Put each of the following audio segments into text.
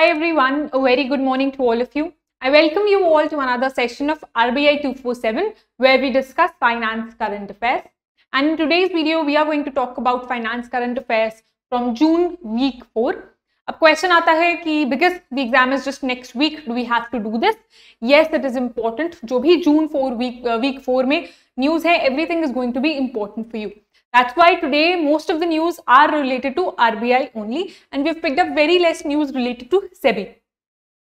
Hi everyone, a very good morning to all of you. I welcome you all to another session of RBI 247 where we discuss finance current affairs. And in today's video, we are going to talk about finance current affairs from June week 4. A question आता है because the exam is just next week, do we have to do this? Yes, it is important. Important जो June 4 week, week week four में news है everything is going to be important that's why today most of the news are related to RBI only and we've picked up very less news related to SEBI.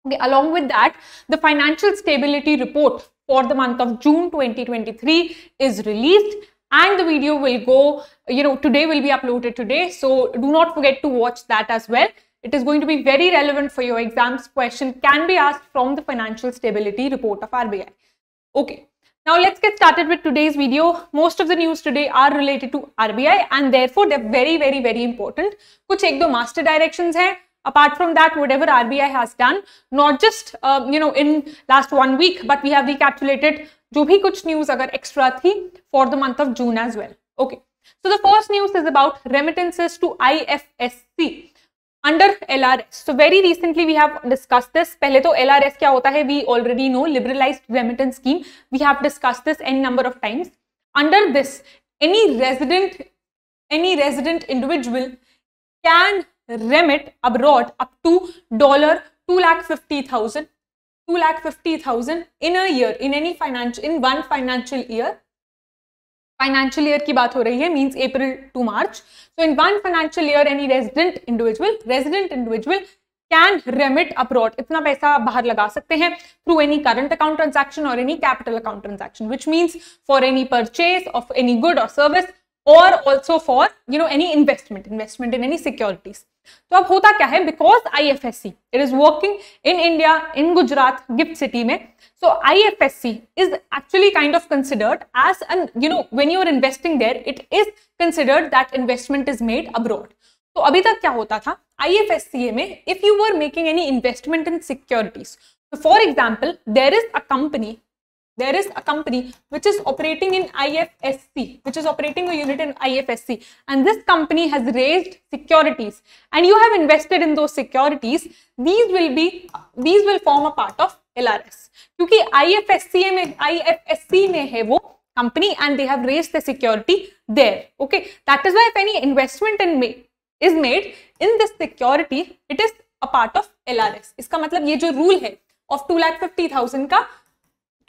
Okay, along with that, the financial stability report for the month of June 2023 is released and the video will go, you know, today will be uploaded today. So do not forget to watch that as well. It is going to be very relevant for your exams. Question can be asked from the financial stability report of RBI. Okay, now let's get started with today's video. Most of the news today are related to RBI and therefore they're very, very, very important. कुछ एक दो master directions Apart from that, whatever RBI has done, not just uh, you know in last one week, but we have recapitulated जो भी कुछ news अगर extra for the month of June as well. Okay. So the first news is about remittances to IFSC. Under L R S so very recently we have discuss this पहले तो L R S क्या होता है we already know liberalise remittance scheme we have discuss this an number of times under this any resident any resident individual can remit abroad up to dollar two lakh fifty thousand, two lakh fifty thousand in a year in any financial in one financial year financial year की बात हो रही है means April to March so in one financial year any resident individual resident individual can remit abroad इतना पैसा बाहर लगा सकते हैं through any current account transaction और any capital account transaction which means for any purchase of any good और service और also for you know any investment investment in any securities तो अब होता क्या है because I F S C it is working in India in Gujarat gift city में so I F S C is actually kind of considered as an you know when you are investing there it is considered that investment is made abroad तो अभी तक क्या होता था आई F S C A में if you are making any investment in securities for example there is a company there is a company which is operating in IFSC, which is operating a unit in IFSC, and this company has raised securities, and you have invested in those securities. These will be these will form a part of LRS kyunki IFSC mein IFSC mein hai wo company and they have raised the security there. Okay, that is why if any investment in me is made in this security, it is a part of LRS. iska matlab ye jo rule hai of 250000 ka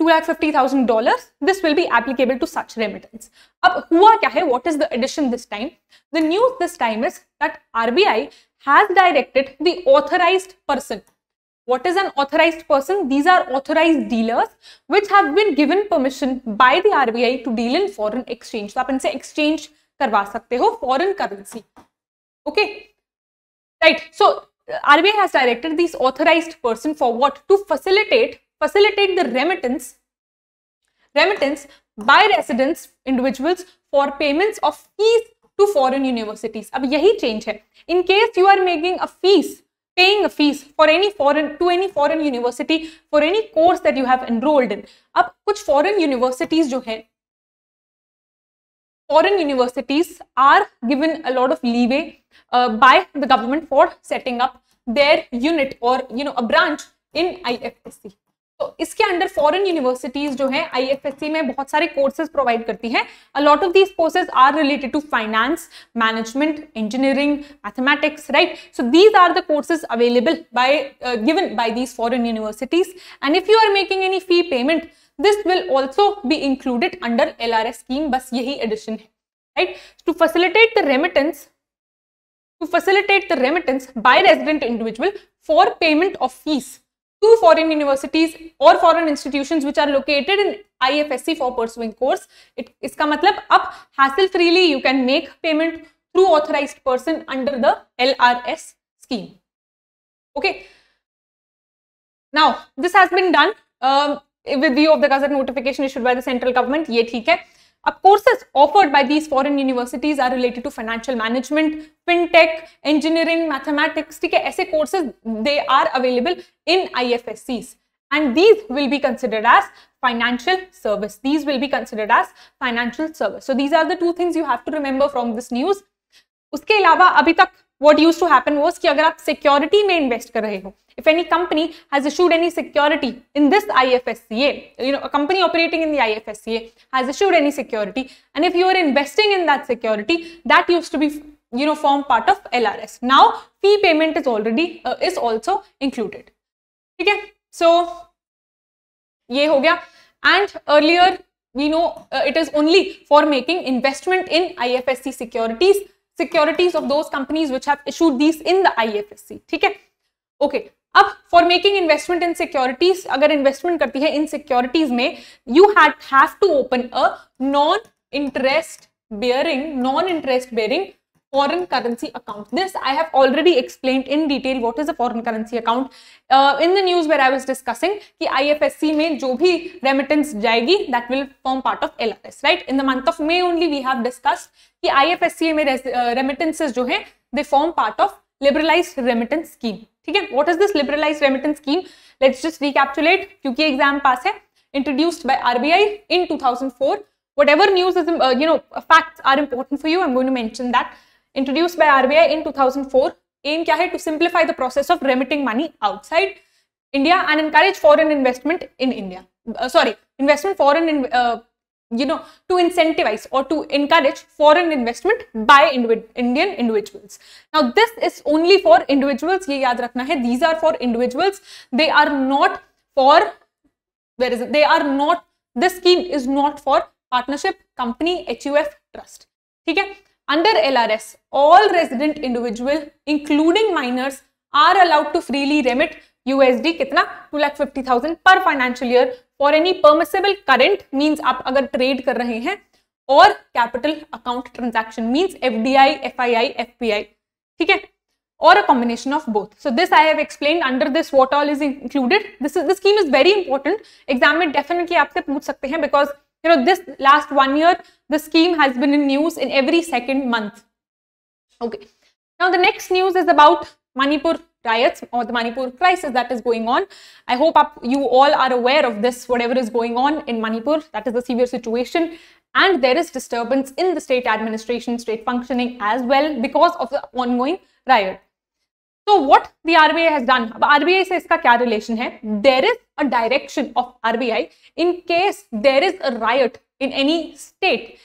$2,50,000, this will be applicable to such remittance. Ab hua kya hai? What is the addition this time? The news this time is that RBI has directed the authorized person. What is an authorized person? These are authorized dealers which have been given permission by the RBI to deal in foreign exchange. So, you can exchange करवा सकते foreign currency. Okay. Right. So, RBI has directed these authorized person for what? To facilitate facilitate the remittance, remittance by residents individuals for payments of fees to foreign universities. अब यही change है. In case you are making a fees, paying a fees for any foreign to any foreign university for any course that you have enrolled in. अब कुछ foreign universities जो हैं foreign universities are given a lot of leeway uh, by the government for setting up their unit or you know a branch in IFSC. तो इसके under foreign universities जो है IFSC में बहुत सारे कोर्सेज प्रोवाइड करती हैं a lot of these courses are related to finance management engineering mathematics right so these are the courses available by given by these foreign universities and if you are making any fee payment this will also be included under L scheme बस यही addition है right to facilitate the remittance to facilitate the remittance by resident individual for payment of fees two foreign universities or foreign institutions which are located in IFSC for pursuing course. It, इसका मतलब अब hassle freely you can make payment through authorized person under the LRS scheme. Okay. Now this has been done um, with view of the Gazette notification issued by the central government. ये ठीक है. Up courses offered by these foreign universities are related to financial management, fintech, engineering, mathematics. Okay, है ऐसे courses they are available in IFSCs and these will be considered as financial service. These will be considered as financial service. So these are the two things you have to remember from this news. उसके अलावा अभी तक what used to happen was कि अगर आप security में invest कर if any company has issued any security in this IFSCA you know a company operating in the IFSCA has issued any security and if you are investing in that security that used to be you know form part of LRS now fee payment is already uh, is also included Okay, so ये हो गया and earlier we know uh, it is only for making investment in IFSC securities securities of those companies which have issued these in the IFSC. ठीक है okay अब for making investment in securities अगर investment करती है इन securities में you have to open a non interest bearing non interest bearing foreign currency account. This I have already explained in detail what is a foreign currency account uh, in the news where I was discussing ki IFSC mein jo bhi remittance jayegi that will form part of LRS right. In the month of May only we have discussed ki IFSC में uh, remittances jo hai they form part of liberalized remittance scheme. theek hai what is this liberalized remittance scheme? Let's just recapitulate kyunki exam pass hai introduced by RBI in 2004. Whatever news is, uh, you know, facts are important for you. I'm going to mention that. Introduce by RBI in 2004 M क्या है to simplify the process of remitting money outside India and encourage foreign investment in India sorry investment foreign you know to incentivise और to encourage foreign investment by Indian individuals now this is only for individuals ये याद रखना है these are for individuals they are not for where is they are not this scheme is not for partnership company H U F trust ठीक है Under LRS, all resident individual, including minors, are allowed to freely remit USD कितना two lakh fifty thousand per financial year for any permissible current means आप अगर trade कर रहे हैं और capital account transaction means FDI FII FPI ठीक है or a combination of both. So this I have explained under this what all is included. This is the scheme is very important. Exam में definitely आपसे पूछ सकते हैं because You know, this last one year, the scheme has been in news in every second month. Okay. Now, the next news is about Manipur riots or the Manipur crisis that is going on. I hope you all are aware of this, whatever is going on in Manipur. That is the severe situation. And there is disturbance in the state administration, state functioning as well because of the ongoing riot. So what the RBI has done, RBI says, इसका क्या relation है? There is a direction of RBI in case there is a riot in any state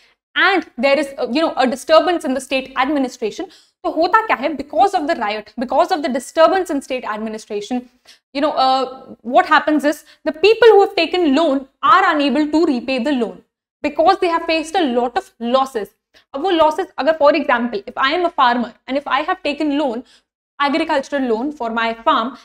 and there is, you know, a disturbance in the state administration. तो होता क्या Because of the riot, because of the disturbance in state administration, you know, uh, what happens is the people who have taken loan are unable to repay the loan because they have faced a lot of losses. अब losses अगर for example if I am a farmer and if I have taken loan agricultural loan for my farm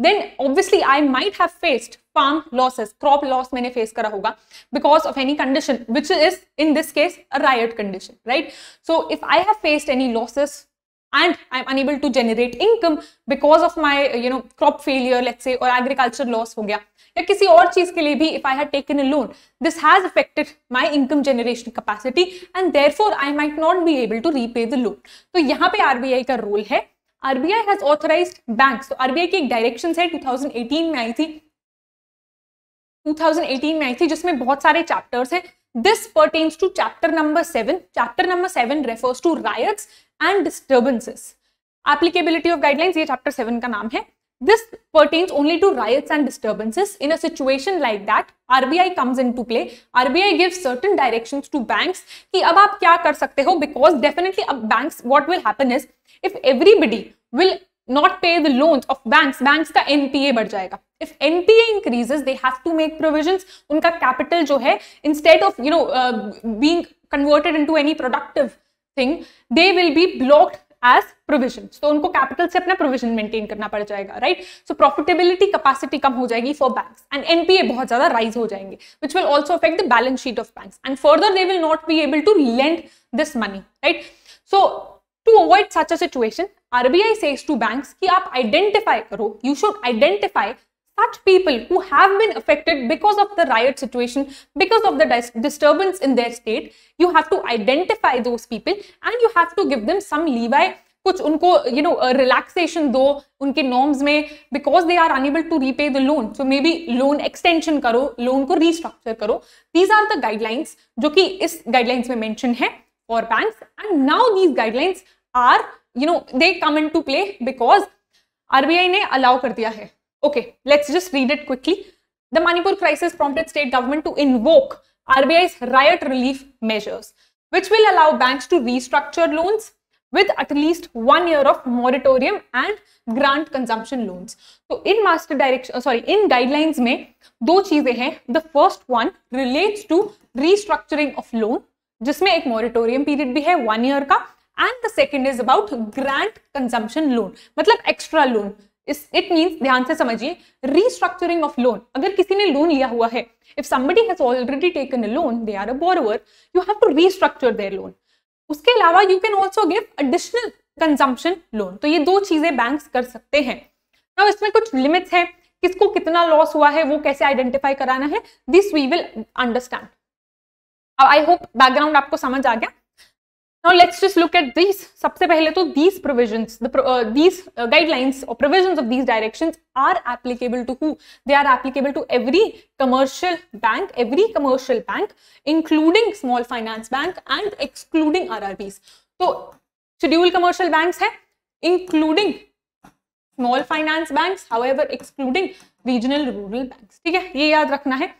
then obviously I might have faced farm losses, crop loss maine face kara hoga because of any condition which is in this case a riot condition, right? So if I have faced any losses and i am unable to generate income because of my you know crop failure let's say or agriculture loss ho gaya ya kisi aur cheez ke liye bhi if I had taken a loan this has affected my income generation capacity and therefore I might not be able to repay the loan. तो yahan pe RBI ka role hai RBI has authorise bank तो RBI की एक direction है to में आई थी 2018 में आई थी जिसमें बहुत सारे चैप्टर्स हैं this pertains to chapter number seven chapter number seven refers to राय and disturbances applicability of guidelines ये चैप्टर सेवन का नाम है This pertains only to riots and disturbances. In a situation like that, RBI comes into play. RBI gives certain directions to banks कि अब आप क्या कर because definitely banks what will happen is if everybody will not pay the loans of banks, banks का NPA बढ़ जाएगा. If NPA increases, they have to make provisions. उनका capital instead of you know uh, being converted into any productive thing, they will be blocked as provision तो उनको capital से अपना provision maintain करना पड़ जाएगा राइट सो प्रॉफिटेबिलिटी कैपेसिटी कम हो जाएगी फॉर बैंक्स एंड एनपीए बहुत ज्यादा राइज हो जाएंगे which will also affect the balance sheet of banks and further they will not be able to lend this money right so to avoid such a situation RBI says to banks कि आप identify करो you should identify such people who have been affected because of the riot situation, because of the dis disturbance in their state, you have to identify those people and you have to give them some leeway कुछ उनको you know relaxation दो उनके norms में because they are unable to repay the loan so may be loan extension करो loan को restructure करो these are the guidelines जो कि इस गाइडलाइंस में मेंशन है for banks and now these guidelines are you know they come in to play because RBI ने allow कर दिया है Okay, let's just read it quickly. The Manipur crisis prompted state government to invoke RBI's riot relief measures, which will allow banks to restructure loans with at least one year of moratorium and grant consumption loans. So in master direction, uh, sorry, in guidelines में दो चीजें हैं. The first one relates to restructuring of loan, just make moratorium period भी one year ka, And the second is about grant consumption loan, मतलब extra loan. It means ध्यान से समझिए restructuring of loan अगर किसी ने लोन लिया हुआ है if somebody has already taken a loan they are a borrower you have to restructure their loan उसके अलावा you can also give additional consumption loan तो ये दो चीजें बैंक कर सकते हैं अब इसमें कुछ लिमिट्स हैं किसको कितना लॉस हुआ है वो कैसे आइडेंटिफाई कराना है this we will understand I hope background आपको समझ आ गया Now let's just look at these. सबसे पहले तो these provisions, the pro, uh, these uh, guidelines or provisions of these directions are applicable to who? They are applicable to every commercial bank, every commercial bank, including small finance bank and excluding RRBs. तो scheduled commercial banks है, including small finance banks, however excluding regional rural banks. ठीक है, ये याद रखना है.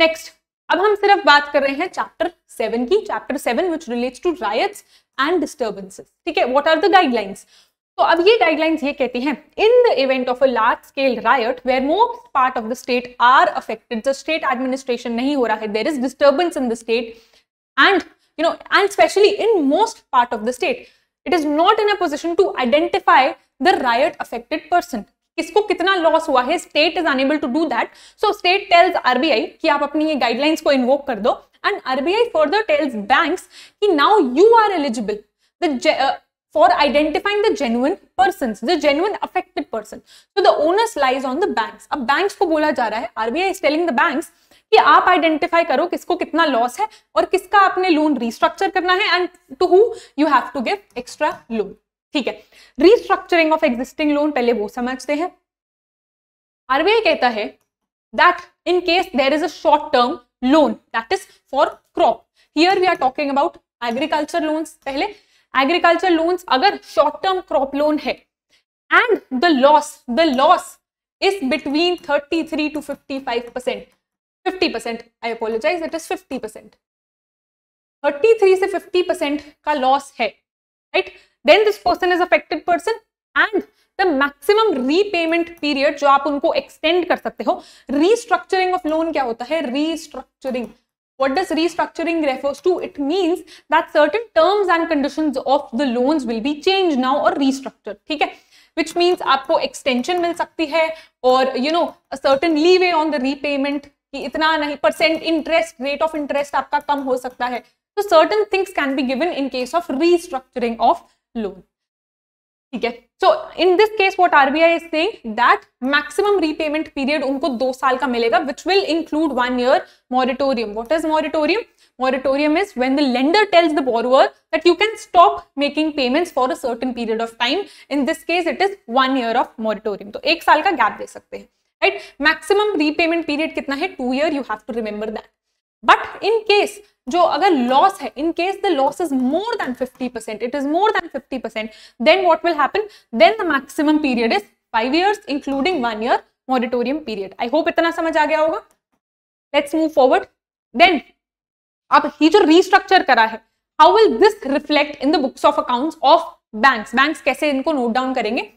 Next, अब हम सिर्फ बात कर रहे हैं चैप्टर सेवन की chapter seven which relates to riots and disturbances ठीक है व्हाट आर द गाइडलाइंस तो अब ये गाइडलाइंस ये कहती हैं in the event of a large scale riot where most part of the state are affected the state administration नहीं हो रहा है there is disturbance in the state and you know and especially in most part of the state it is not in a position to identify the riot affected person किसको कितना loss हुआ है state is unable to do that so state tales RBI कि आप अपनी ये guidelines को invoke कर दो and RBI further tells banks कि now you are eligible the for identifying the genuine person the genuine affected person so the onus lies on the banks अब banks को बोला जा रहा है RBI is telling the banks कि आप identify करो किसको कितना लॉस है और किसका आपने लोन रिस्ट्रक्चर करना है and to who you have to give extra loan ठीक है रीस्ट्रक्चरिंग ऑफ एग्जिस्टिंग लोन पहले वो समझते हैं आरबीआई कहता है that in case there is a short term loan that is for crop here we are talking about agriculture loans पहले agriculture loans अगर शॉर्ट टर्म क्रॉप लोन है and the loss the loss is between 33 to 55 percent fifty percent I apologise it is fifty percent 33 से fifty percent का loss है right right? Then this person is affected person and the maximum repayment period जो आप उनको extend कर सकते हो restructuring of loan क्या होता है restructuring what does restructuring refers to it means that certain terms and conditions of the loans will be changed now or restructured ठीक है which means आपको extension मिल सकती है और you know a certain leeway on the repayment ki इतना नहीं percent interest rate of interest aapka kam ho sakta hai so certain things can be given in case of restructuring of loan. ठीक है so in this case what RBI is saying that maximum repayment period उनको दो साल का मिलेगा which will include one year moratorium what is moratorium moratorium is when the lender tells the borrower that you can stop making payments for a certain period of time in this case it is one year of moratorium तो एक साल का gap दे सकते हैं right maximum repayment period कितना है two year you have to remember that but in case जो अगर लॉस है in case the loss is more than 50 percent it is more than 50 percent then what will happen then the maximum period is five years including one year moratorium period I hope इतना समझ आ गया होगा let's move forward then अब ये जो restructure करा है how will this reflect in the books of account of bank bank कैसे इनको नोट डाउन करेंगे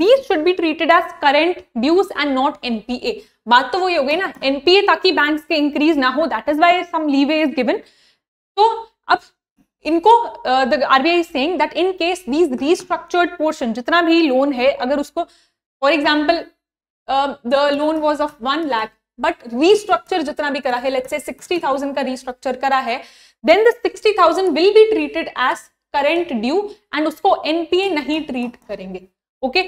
These should be treated as current dues and not NPA. बात तो वही हो गई ना NPA ताकि banks के increase ना हो that is why some leeway is given. तो अब इनको R B I saying that in case these restructured portion जितना भी लोन है अगर उसको for example the loan was of one lakh but restructure जितना भी करा है लेट्स से सिक्सटी थाउजेंड का रीस्ट्रक्चर करा है then the thousand will be treated as current due and उसको एनपीए नहीं ट्रीट करेंगे okay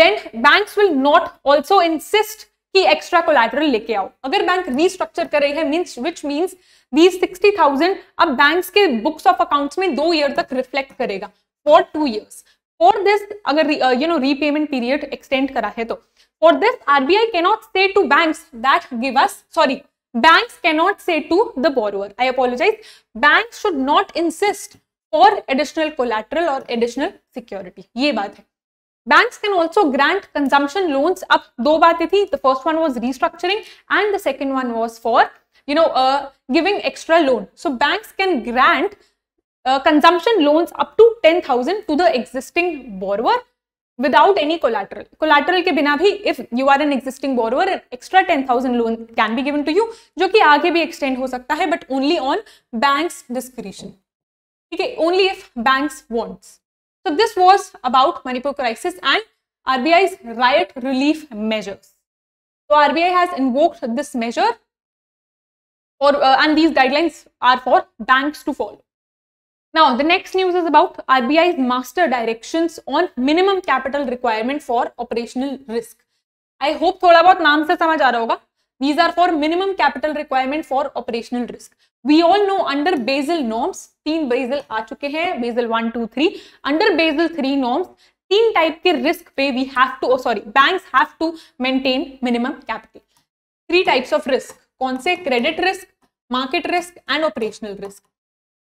then bank will not also insist कि एक्स्ट्रा कोलैटरल लेके आओ अगर बैंक रीस्ट्रक्चर कर रही है मीन्स विच मीन्स बीस सिक्सटी थाउजेंड अब बैंक के बुक्स ऑफ अकाउंट में दो ईयर तक रिफ्लेक्ट करेगा for two years for this अगर you know repayment period extend करा है तो for this RBI cannot say to bank that give us sorry banks cannot say to the borrower i apologize banks should not insist for additional collateral or additional security ye baat hai banks can also grant consumption loans ab do baatein thi the first one was restructuring and the second one was for you know, uh, giving extra loan. So banks can grant uh, consumption loans up to 10,000 to the existing borrower without any collateral. Collateral के बिना भी if you are an existing borrower, an extra 10,000 loan can be given to you, जो कि आगे भी extend ho सकता है but only on bank's discretion. Okay, only if banks wants. So this was about Manipur crisis and RBI's riot relief measures. So RBI has invoked this measure for uh, and these guidelines are for banks to follow. Now, the next news is about RBI's master directions on minimum capital requirement for operational risk. I hope thoda bahut naam se samajh aa raha hoga These are for minimum capital requirement for operational risk. We all know under Basel norms, teen Basel aa chuke hain Basel 1 2 3 under Basel 3 norms, teen type ke risk pe we have to oh sorry banks have to maintain minimum capital three types of risk कौन से credit risk market risk and operational risk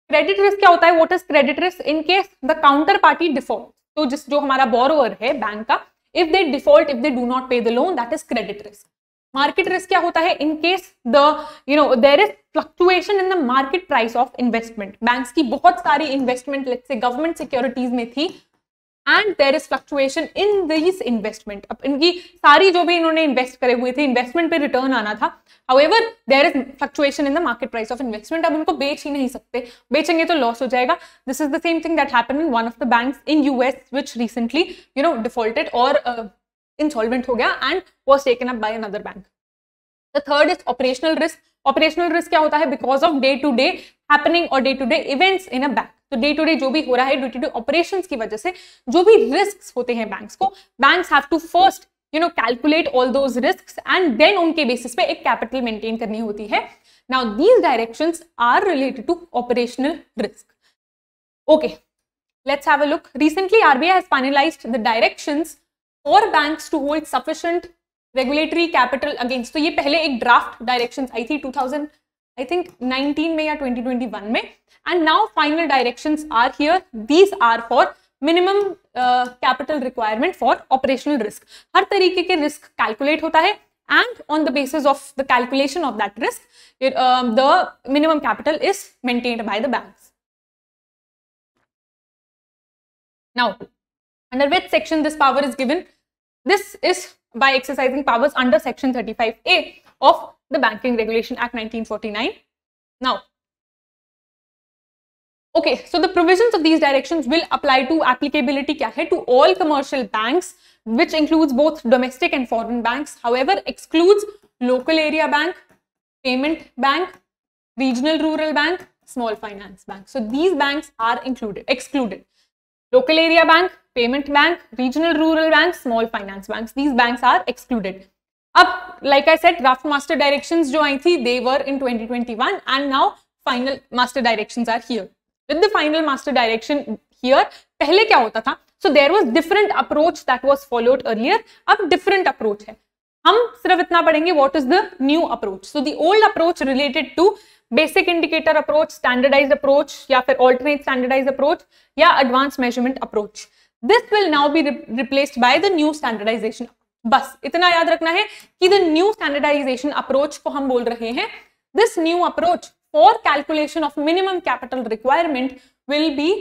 credit risk क्या होता है what is credit risk in case the counter party default तो जिस जो हमारा borrower है बैंक का if they default if they do not pay the loan that is credit risk market risk क्या होता है in case the you know there is fluctuation in the market price of investment bank की बहुत सारी investment let's say government securities में थी and there is fluctuation in this investment अब इनकी सारी जो भी इन्होंने इन्वेस्ट करे हुए थे इन्वेस्टमेंट पे रिटर्न आना था however there is fluctuation in the market price of investment अब इनको बेच ही नहीं सकते बेचेंगे तो लॉस हो जाएगा this is the same thing that happen in one of the bank in U S which recently you know defaulted और इंसॉल्वेंट हो गया and was taken up by another bank the third is operational risk operational risk क्या होता है because of day to day happening और day to day events in a bank तो day to day जो भी हो रहा है डे टू डे ऑपरेशन की वजह से जो भी रिस्क होते हैं बैंक्स को banks have to first you know calculate all those risk and then उनके बेसिस पे एक कैपिटल मेंटेन करनी होती है now these direction are related to operational risk okay let's have a look recently rbi has finalized the directions for banks to hold sufficient regulatory capital against so ye pehle ek draft directions aayi thi 2000 I think nineteen में या 2021 में and now final directions are here these are for minimum capital requirement for operational risk हर तरीके के risk calculate होता है and on the basis of the calculation of that risk the minimum capital is maintained by the bank now under which section this power is given this is by exercising powers under section thirty five A of the Banking Regulation Act 1949. Now, okay, so the provisions of these directions will apply to applicability kya hai, to all commercial banks, which includes both domestic and foreign banks. However, excludes local area bank, payment bank, regional rural bank, small finance bank. So these banks are included, excluded. Local area bank, payment bank, regional rural bank, small finance banks. These banks are excluded. अब like I said draft master direction जो आई थी they were twenty 2021 and now final master directions are here. With the final master direction here, पहले क्या होता था so there was different approach that was followed earlier अब different approach है हम सिर्फ इतना पढ़ेंगे what is the new approach so the old approach related to basic indicator approach standardise approach या फिर ऑल्टरनेट स्टैंडर्डाइज अप्रोच या advance measurement approach this will now be replaced by the new standardisation बस इतना याद रखना है कि the new standardisation approach को हम बोल रहे हैं this new approach for calculation of minimum capital requirement will be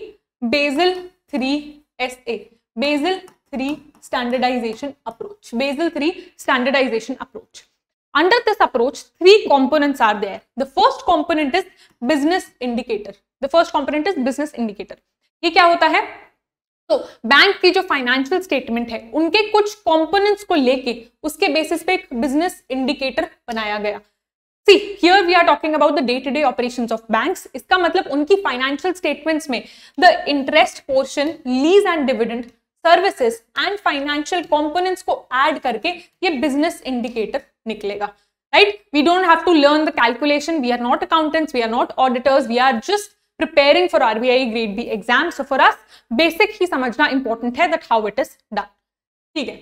Basel three S A Basel three standardization approach basel 3 standardization approach under this approach three components are there the first component is business indicator the first component is business indicator ye kya hota hai तो bank की जो financial statement है उनके कुछ components को लेके उसके basis पे एक बिजनेस इंडिकेटर बनाया गया see here we are talking about the day to day operation of bank इसका मतलब उनकी फाइनेंशियल स्टेटमेंट्स में the interest portion lease and dividend services and financial components को एड करके ये बिजनेस इंडिकेटर निकलेगा right we don't have to learn the calculation we are not accountants we are not auditors we are just preparing for RBI grade B exam. So for us, basic ही समझना important है that how it is done. ठीक है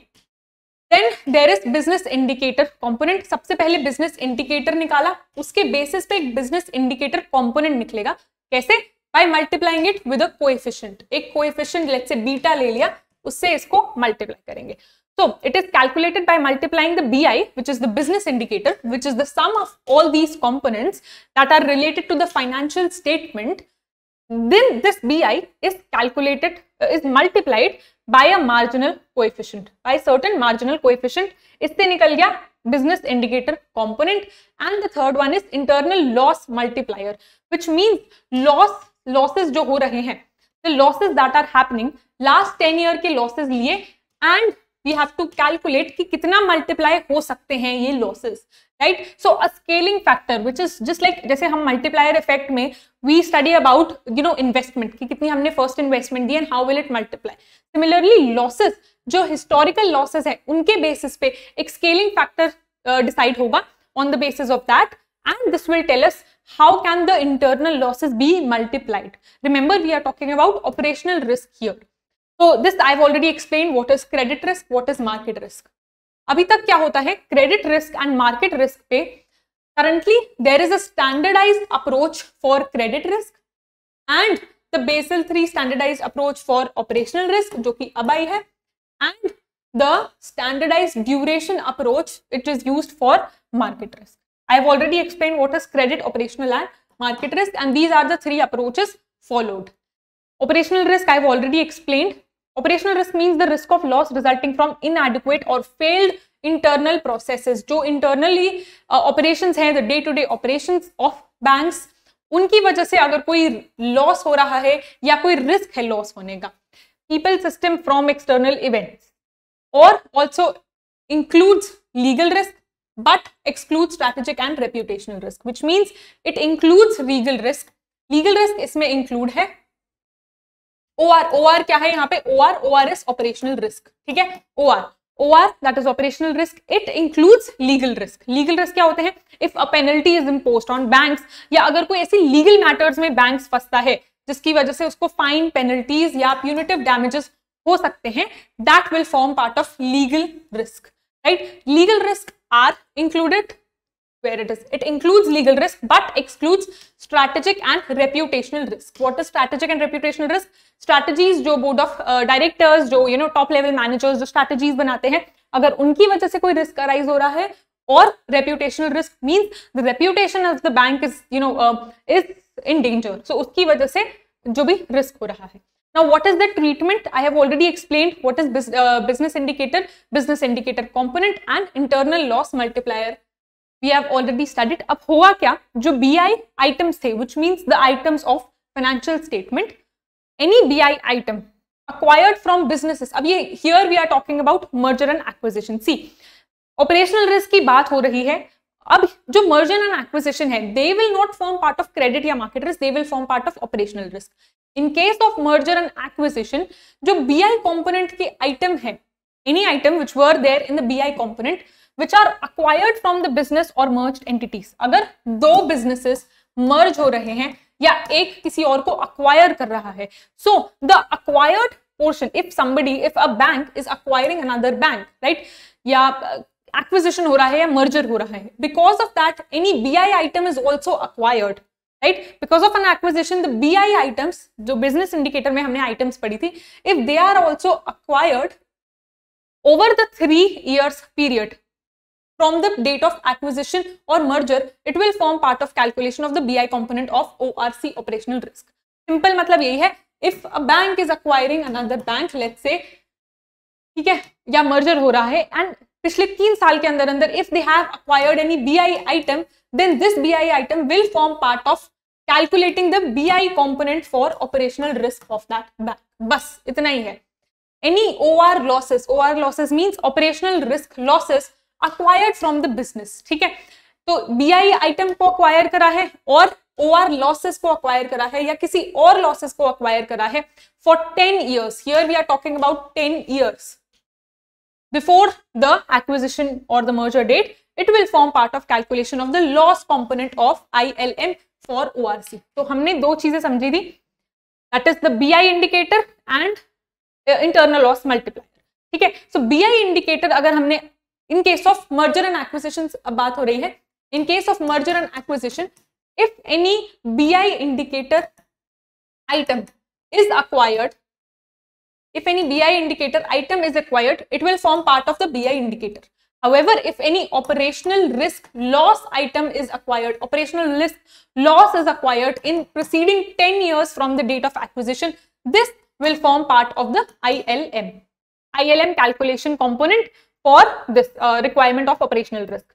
Then there is business indicator component सबसे पहले business indicator निकाला उसके basis पे एक बिजनेस इंडिकेटर कॉम्पोनेंट निकलेगा कैसे by multiplying it with a coefficient. एक coefficient, let's say बीटा ले लिया उससे इसको मल्टीप्लाई करेंगे So it is calculated by multiplying the BI, which is the business indicator, which is the sum of all these components that are related to the financial statement. Then this BI is calculated, uh, is multiplied by a marginal coefficient, by certain marginal coefficient. Is the गया business indicator component and the third one is internal loss multiplier, which means loss losses jo ho rahe हैं, the losses that are happening, last 10 year ke losses liye and we have to calculate कि कितना multiply हो सकते हैं ये losses right so a scaling factor which is just like जैसे हम multiplier effect में we study about you know investment कि कितनी हमने फर्स्ट इन्वेस्टमेंट दी and how will it multiply similarly losses जो हिस्टोरिकल लॉसेस है उनके बेसिस पे एक स्केलिंग फैक्टर डिसाइड होगा on the basis of that and this will tell us how can the internal losses be multiplied remember we are talking about operational risk here तो this I already explain what is credit risk what is market risk अभी तक क्या होता है credit risk and market risk पे currently there is a approach for credit risk and the Basel three standardise approach for operational risk जो कि अब आई है and the standardise duration approach it is use for market risk I have already explain what is credit operational and market risk and these are the three approaches followed operational risk I have already explain operational risk means the risk of loss resulting from inadequate और failed internal processes जो internally operation uh, हैं the day to day operation of banks उनकी वजह से अगर कोई loss हो रहा है या कोई रिस्क है लॉस होने का people system from external events और also includes legal risk but exclude strategic and reputational risk which means it includes legal risk legal risk इसमें इंक्लूड है ओ आर ओ आर क्या है यहाँ पे O R O R S operational risk ठीक है O R O R that is operational risk it includes legal risk legal risk क्या होते हैं if a penalty is impose on bank या अगर कोई ऐसी लीगल मैटर्स में बैंक फंसता है जिसकी वजह से उसको फाइन पेनल्टीज या प्यूनिटिव डैमेजेस हो सकते हैं that will form part of legal risk right legal risk are included where it is. It includes legal risk but excludes strategic and reputational risk. What is strategic and reputational risk? Strategies jo board of uh, directors, jo you know top level managers jo strategies banate hain agar unki wajah se koi risk arise ho raha hai or reputational risk means the reputation of the bank is you know uh, is in danger. So uski wajah se jo bhi risk ho raha hai Now, what is the treatment? I have already explained what is uh, business indicator, business indicator component and internal loss multiplier. We have already studied अब हुआ क्या जो B I items थे which means the items of financial statement any B I item acquired from businesses अब ये here we are talking about merger and acquisition see operational risk की बात हो रही है अब जो merger and acquisition है they will not form part of credit या market risk they will form part of operational risk in case of merger and acquisition जो BI component के item है any item which were there in the BI component which are acquired from the business और merge entities अगर दो businesses मर्ज हो रहे हैं या एक किसी और को अक्वायर कर रहा है so the acquired portion if somebody if a bank is acquiring another bank right या एक्विजिशन uh, हो रहा है या मर्जर हो रहा है because of that any B I item is also acquired right because of an acquisition the B I items जो business indicator में हमने आइटम्स पढ़ी थी if they are also acquired over the three years period from the date of acquisition or merger, it will form part of calculation of the BI component of ORC operational risk. Simple मतलब यही है if a bank is acquiring another bank, let's say, ठीक है या merger हो रहा है and पिछले तीन साल के अंदर अंदर if they have acquired any BI item, then this BI item will form part of calculating the BI component for operational risk of that bank. बस इतना ही है. Any OR losses, OR losses means operational risk losses acquired from the business ठीक है तो B I item को acquire करा है और ओ आर लॉसेस को अक्वायर करा है या किसी और लॉसेस को अक्वायर करा है for ten years here we are talking about ten years before the acquisition और the merger date it will form part of calculation of the loss component of I L M for O R C तो हमने दो चीजें समझी थी that is the B I indicator and internal loss multiply ठीक है so B I indicator अगर हमने in case of merger and acquisition बात हो रही है in case of merger and acquisition if any bi indicator item is acquired if any bi indicator item is acquired it will form part of the bi indicator however if any operational risk loss item is acquired operational risk loss is acquired in preceding 10 years from the date of acquisition this will form part of the ilm ilm calculation component for this requirement of operational risk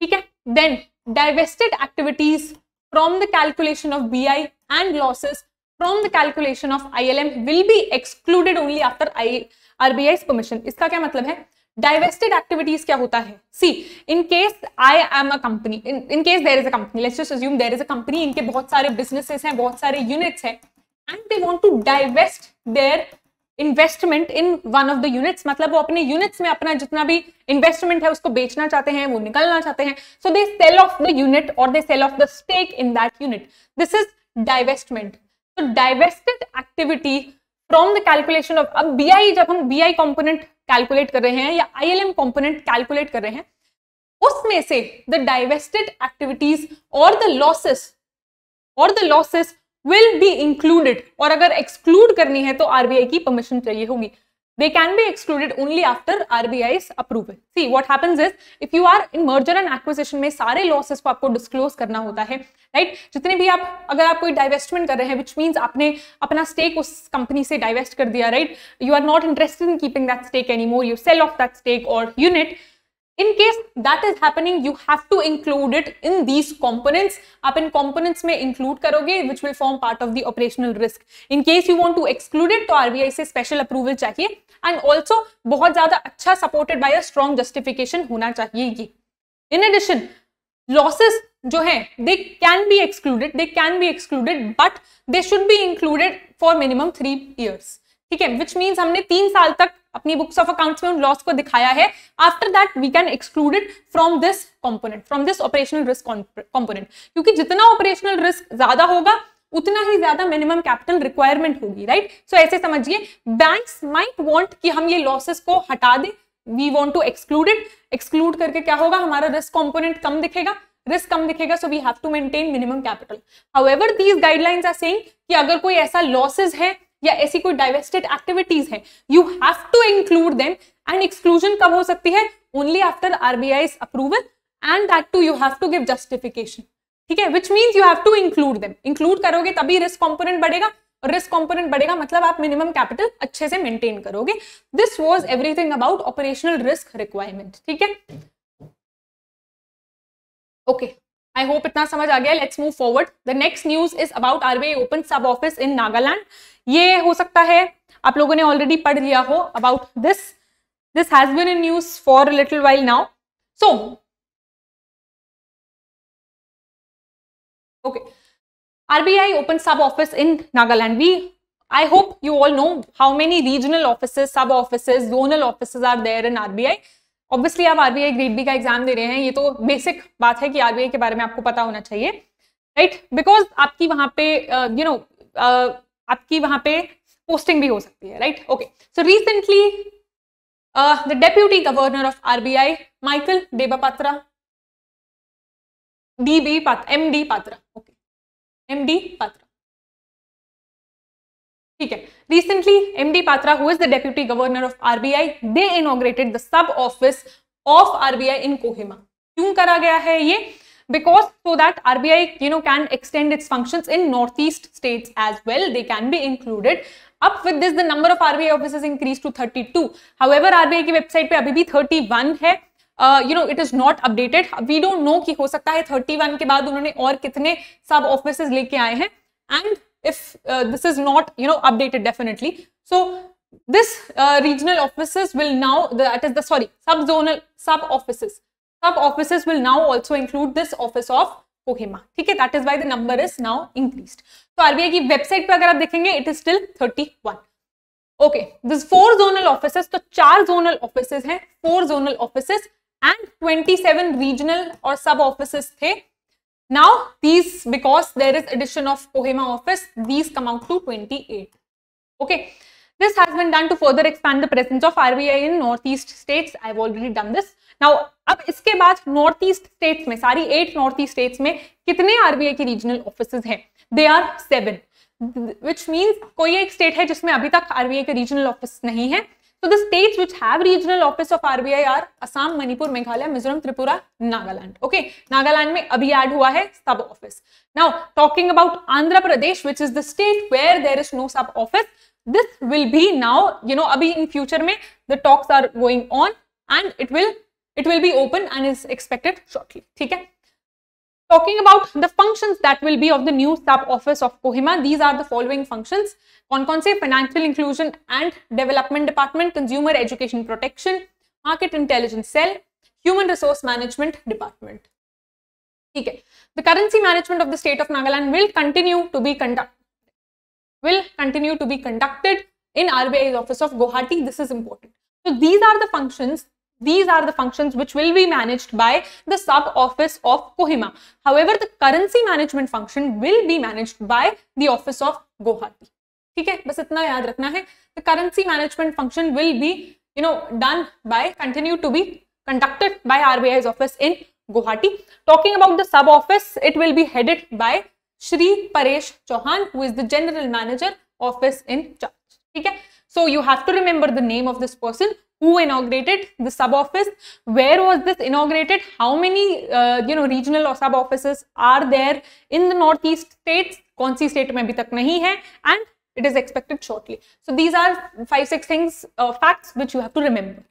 ठीक है then divested activities from the calculation of B I and losses from the calculation of I L M will be excluded only after I R B I permission इसका क्या मतलब है divested activities क्या होता है see in case I'm a company in case there is a company there is a company इनके बहुत सारे बिजनेसेस हैं बहुत सारे यूनिट्स हैं and they want to divest their investment in one of the units मतलब वो अपने यूनिट्स में अपना जितना भी इन्वेस्टमेंट है उसको बेचना चाहते हैं वो निकलना चाहते हैं so they sell off the unit और they sell off the stake in that unit this is divestment तो divested activity from the calculation of अब आई जब हम आई कंपोनेंट कैलकुलेट कर रहे हैं या एम कंपोनेंट कैलकुलेट कर रहे हैं उसमें से द डाइवेस्टेड एक्टिविटीज और द लॉसेस और the losses will be included और अगर एक्सक्लूड करनी है तो आरबीआई की परमिशन चाहिए होगी they can be excluded only after RBI approval see what है मर्जर एंड एक्विजिशन में सारे लॉसेस को आपको डिस्कलोज करना होता है राइट right? जितने भी आप अगर आप कोई डाइवेस्टमेंट कर रहे हैं विच मीन्स आपने अपना स्टेक उस कंपनी से डाइवेस्ट कर दिया right you are not interested in keeping that stake any more you sell off that stake और unit in case that is happening you have to include it in these components आप इन components में include करोगे which will form part of the operational risk in case you want to exclude it तो RBI से special approval चाहिए and also बहुत ज्यादा अच्छा supported by a strong justification होना चाहिए ये इन एडिशन लॉसेस जो है they can be excluded they can be excluded but they should be included for minimum three years ठीक है विच मीन्स हमने तीन साल तक अपनी बुक्स ऑफ अकाउंट्स में उन लॉस को दिखाया है after that we can exclude it from this component from this operational risk component क्योंकि जितना ऑपरेशनल रिस्क ज्यादा होगा उतना ही ज्यादा मिनिमम कैपिटल रिक्वायरमेंट होगी राइट सो ऐसे समझिए बैंक्स माइट वॉन्ट कि हम ये लॉसेस को हटा दें we want to exclude it exclude करके क्या होगा हमारा रिस्क कॉम्पोनेंट कम दिखेगा रिस्क कम दिखेगा so we have to maintain minimum capital however these guidelines are saying कि अगर कोई ऐसा लॉसेस है या ऐसी कोई डाइवेस्टेड एक्टिविटीज है you have to include them and exclusion कब हो सकती है only after RBI approval and that too you have to give justification ठीक है which means you have to include them include करोगे तभी रिस्क कॉम्पोनेंट बढ़ेगा रिस्क कॉम्पोनेंट बढ़ेगा मतलब आप मिनिमम कैपिटल अच्छे से मेंटेन करोगे this was everything about operational risk requirement ठीक है ओके okay. आई होप इतना समझ आ गया let's move forward the next news is about RBI open sub office in Nagaland ये हो सकता है आप लोगों ने ऑलरेडी पढ़ लिया हो about this this has been in news for little while now so okay RBI opened sub office in Nagaland. We, I hope you all know how many regional offices, sub offices, zonal offices are there in RBI. Obviously आप RBI grade B का exam दे रहे हैं ये तो basic बात है कि आरबीआई के बारे में आपको पता होना चाहिए राइट बिकॉज आपकी वहां पे यू uh, नो uh, आपकी वहां पे पोस्टिंग भी हो सकती है right okay so recently the deputy governor of RBI Michael Deba Patra D B Patra M D Patra okay M D Patra ठीक है recently M D Patra who is the deputy governor of RBI they inaugurated the sub office of RBI in Kohima क्यों करा गया है ये because so that RBI you know can extend its function in north east state as well they can be included up with this number of RBI office increase to thirty two however RBI की website पर अभी भी thirty one है you know it is not updated we don't know कि हो सकता है thirty one के बाद उन्होंने और कितने सब ऑफिस लेके आए हैं and if uh, this is not you know updated definitely so this uh, regional offices will now that is the sorry subzonal sub offices sub offices will now also include this office of kohima theek hai that is why the number is now increased so rbi ki website pe agar aap dekhenge it is still 31 okay this four zonal offices तो चार zonal offices हैं four zonal offices and 27 regional और sub offices थे Now these, because there is addition of Kohima office, these come out to 28. Okay. This has been done to further expand the presence of RBI in northeast states. i have already done this. Now अब इसके बाद northeast states states में सारी eight north east states में कितने RBI के regional office हैं they are seven which means कोई एक स्टेट है जिसमें अभी तक आरबीआई के रीजनल ऑफिस नहीं है So the states which have regional office of RBI are Assam, Manipur, Meghalaya, Mizoram, Tripura, Nagaland. Okay, Nagaland में abhi add hua hai sub office. Now talking about Andhra Pradesh, which is the state where there is no sub office, this will be now you know abhi in future में the talks are going on and it will it will be open and is expected shortly. okay? है? Talking about the functions that will be of the new sub-office of Kohima, these are the following functions. one say financial inclusion and development department, consumer education protection, market intelligence cell, human resource management department. Okay, The currency management of the state of Nagaland will continue to be conducted will continue to be conducted in RBI's office of Guwahati. This is important. So these are the functions these are the functions which will be managed by the sub office of Kohima. However, the currency management function will be managed by the office of Guwahati. Okay, just itna इतना याद hai. The currency management function will be you know done by continue to be conducted by RBI's office in Guwahati. Talking about the sub-office, it will be headed by Shri Paresh Chauhan, who is the General Manager office in charge. Okay? So you have to remember the name of this person who inaugurated the sub office where was this inaugurated how many uh, you know regional or sub offices are there in the northeast states kaun si state mein abhi tak nahi hai and it is expected shortly so these are five six things uh, facts which you have to remember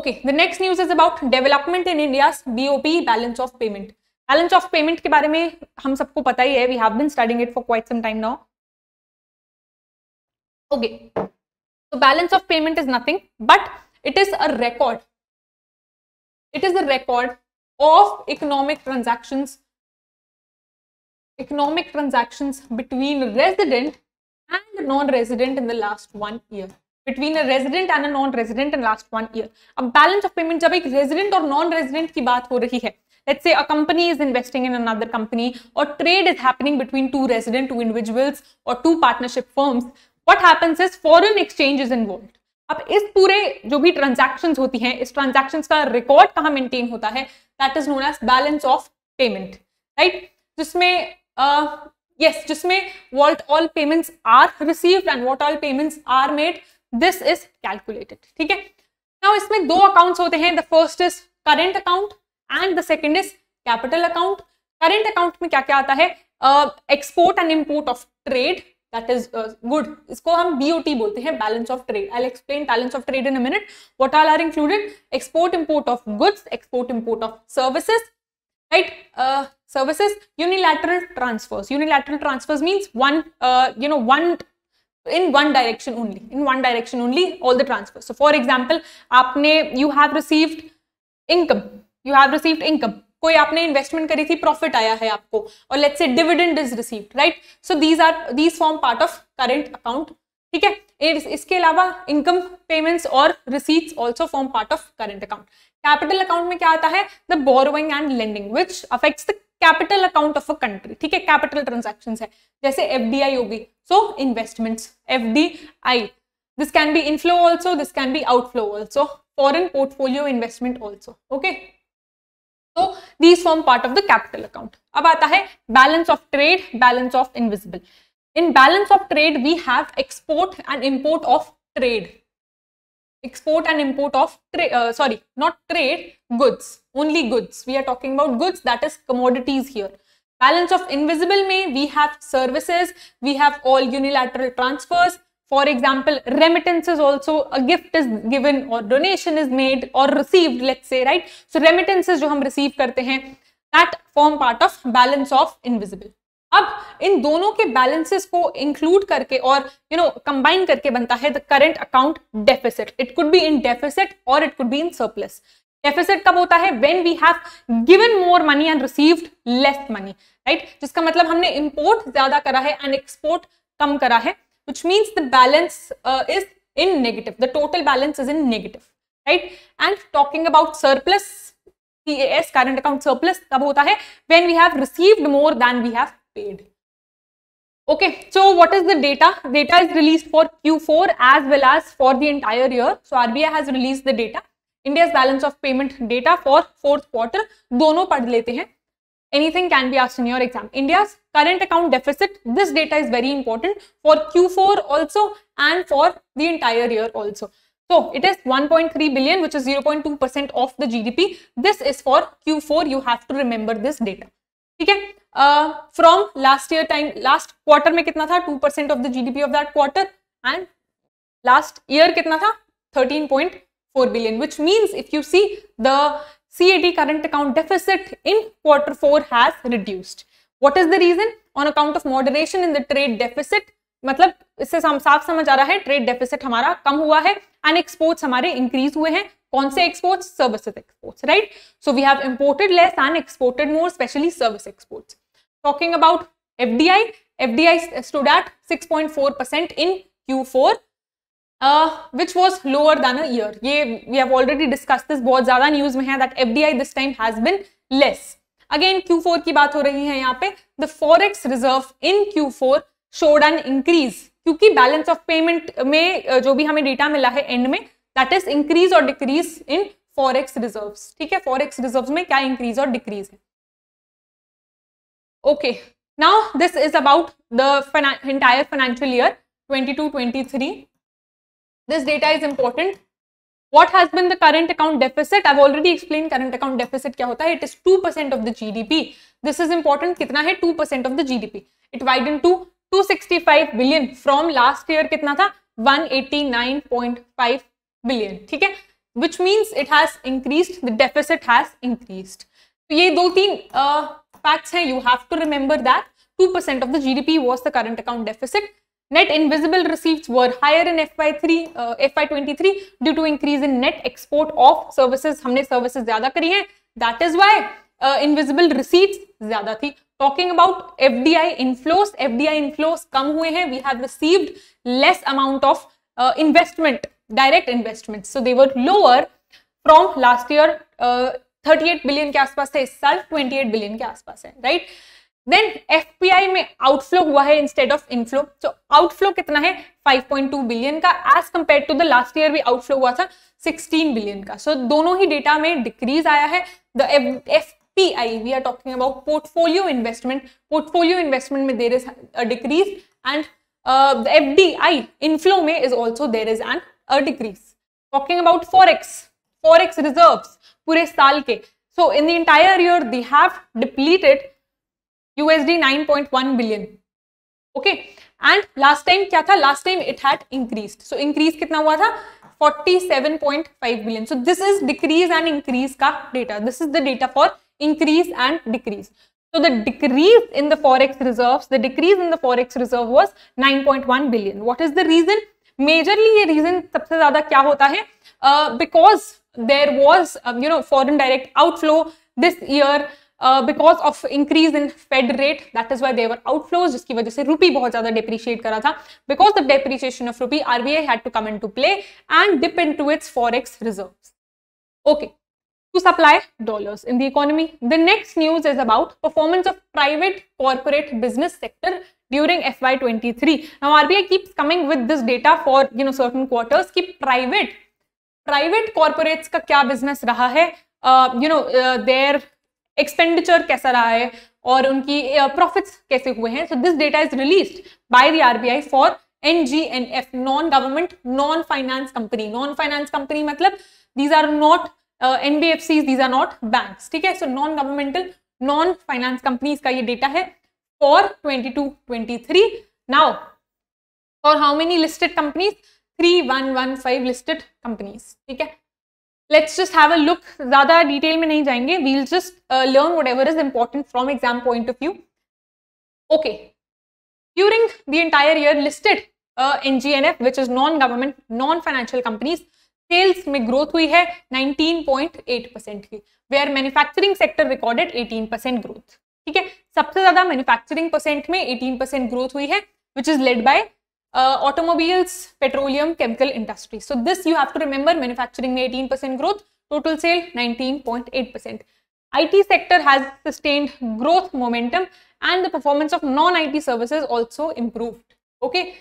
okay the next news is about development in india's bop balance of payment balance of payment ke bare mein hum sabko pata hi hai we have been studying it for quite some time now okay so balance of payment is nothing, but it is a record. It is a record of economic transactions, economic transactions between resident and non-resident in the last one year. Between a resident and a non-resident in last one year. अब balance of payment, जब एक resident or non resident की बात हो let let's say a company is investing in another company or trade is happening between two resident two individuals or two partnership firms what happens is foreign exchange is involve अब इस पूरे जो भी transaction होती हैं इस transaction का record कहाँ मेंटेन होता है that is known as balance of payment right जिसमें यस yes, जिसमें what all payments are receive and what all payments are made this is calculated ठीक है नाउ इसमें दो अकाउंट्स होते हैं the first is current account and the second is capital account current account में क्या क्या आता है export and import of trade that is good इसको हम बीओटी बोलते हैं balance of trade I explain balance of trade in a minute what all are included export import of goods export import of services right uh, services unilateral transfers unilateral transfers means one uh, you know one in one direction only in one direction only all the transfers so for example aapne you have received income you have received income कोई आपने investment करी थी profit आया है आपको और let's say dividend is received right so these are these form part of current account ठीक है इसके अलावा इनकम पेमेंट्स और receipts also form part of current account capital account में क्या आता है the borrowing and lending which affects the capital account of a country ठीक है कैपिटल ट्रांजेक्शन है जैसे एफ डी आई होगी so investment F D I this can be inflow also this can be outflow also foreign portfolio investment also okay तो these form part of the capital account अब आता है balance of trade balance of invisible in balance of trade we have export and import of trade export and import of trade uh, sorry not trade goods only goods we are talking about goods that is commodities here balance of invisible may we have services we have all unilateral transfers For example, remittance is also a gift is given or donation is made or received, let's say, right? So remittances जो हम receive करते हैं that form part of balance of invisible. अब इन दोनों के balances को include करके और यू नो कंबाइन करके बनता है the current account deficit it could be in deficit और it could be in surplus deficit कब होता है when we have given more money and received less money right जिसका मतलब हमने इंपोर्ट ज्यादा करा है एंड एक्सपोर्ट कम करा है which means the balance uh, is in negative. The total balance is in negative, right? And talking about surplus, CAS, current account surplus, tab hota hai when we have received more than we have paid. Okay, so what is the data? Data is released for Q4 as well as for the entire year. So RBI has released the data. India's balance of payment data for fourth quarter. दोनों पढ़ लेते हैं anything can be asked in your exam. India's current account deficit, this data is very important for Q4 also and for the entire year also. So it is 1.3 billion which is 0.2% of the GDP. This is for Q4. You have to remember this data. Okay. Uh, from last last year time last quarter में कितना था two percent of the GDP of that quarter and last 13.4 billion which means if you see the CAD current account deficit in quarter four has reduced. What is the reason? On account of moderation in the trade deficit, मतलब इससे हम साफ समझ आ रहा है trade deficit हमारा कम हुआ है एंड एक्सपोर्ट्स हमारे इंक्रीज हुए हैं कौन से exports services exports right so we have imported less and exported more specially service exports talking about FDI FDI stood at 6.4 in Q4 which was lower than year ये we have already discuss this बहुत ज्यादा news में है that F D I this time has been less again Q four की बात हो रही है यहाँ पे the forex reserve in Q four showed N increase क्योंकि बैलेंस ऑफ पेमेंट में uh, जो भी हमें डेटा मिला है एंड में दैट इज इंक्रीज और डिक्रीज इन फॉरेक्स रिजर्व ठीक है फॉरेक्स रिजर्व में क्या इंक्रीज और डिक्रीज है okay now this is about the entire financial year 22 23 this data is important what has been the current account deficit i've already explained current account deficit kya hota hai it is 2% of the gdp this is important kitna hai 2% of the gdp it widened to 265 billion from last year kitna tha 189.5 billion theek hai which means it has increased the deficit has increased to ye do teen facts हैं you have to remember that 2% of the GDP was the current account deficit. Net invisible receipts were higher in FY3 uh, FY23 due to increase in net export of services हमने services ज्यादा करी है that is why uh, invisible receipts ज्यादा थी talking about FDI inflows FDI inflows कम हुए हैं we have received less amount of uh, investment direct investments so they were lower from last year uh, 38 billion के आसपास थे इस साल 28 billion के आसपास है राइट right? देन एफपीआई में आउटफ्लो हुआ है instead of inflow so outflow कितना है 5.2 बिलियन का as compare to the last year भी आउटफ्लो हुआ था 16 बिलियन का सो so, दोनों ही डेटा में डिक्रीज आया है the F P I we are talking about portfolio investment portfolio investment में there is decrease and F D I inflow में is also there is and a decrease talking about forex reserve पूरे साल के so in the year they have depleted USD 9.1 billion okay and last time क्या था last time it had increase so increase कितना हुआ था 47.5 billion so this is decrease and increase का data this is the data for increase and decrease. So the decrease in the forex reserves, the decrease in the forex reserve was 9.1 billion. What is the reason? Majorly ये reason सबसे ज़्यादा क्या होता है? Uh, because there was uh, you know foreign direct outflow this year. Uh, because because of increase in Fed rate that is why there were outflows जिसकी वजह से rupee बहुत ज्यादा डिप्रिशिएट करा था because the depreciation of rupee RBI had to come in to play and dip into its reserve okay to supply dollars in the economy the next news is about performance of private corporate business sector during fy23 now rbi keeps coming with this data for you know certain quarters Keep private private corporates ka kya business raha hai uh, you know uh, their expenditure कैसा रहा है और उनकी profits कैसे हुए हैं so this data is release by the RBI for NGNF non government non finance company non finance company मतलब these are not NBFC these are not bank ठीक है so non governmental non finance companies का ये data है for twenty two twenty three now for how many listed companies three one one five listed companies ठीक है let's just have a look ज्यादा detail में नहीं जाएंगे we'll just learn whatever is important from exam point of view okay during the entire year listed N G N F which is non government non financial companies sales में growth हुई है 19.8 percent की way are manufacturing sector recorded 18 percent growth ठीक है सबसे ज्यादा manufacturing percent में 18 percent growth हुई है which is led by uh, automobiles, petroleum, chemical industry. So this you have to remember manufacturing 18% growth, total sale 19.8%. IT sector has sustained growth momentum and the performance of non-IT services also improved. Okay.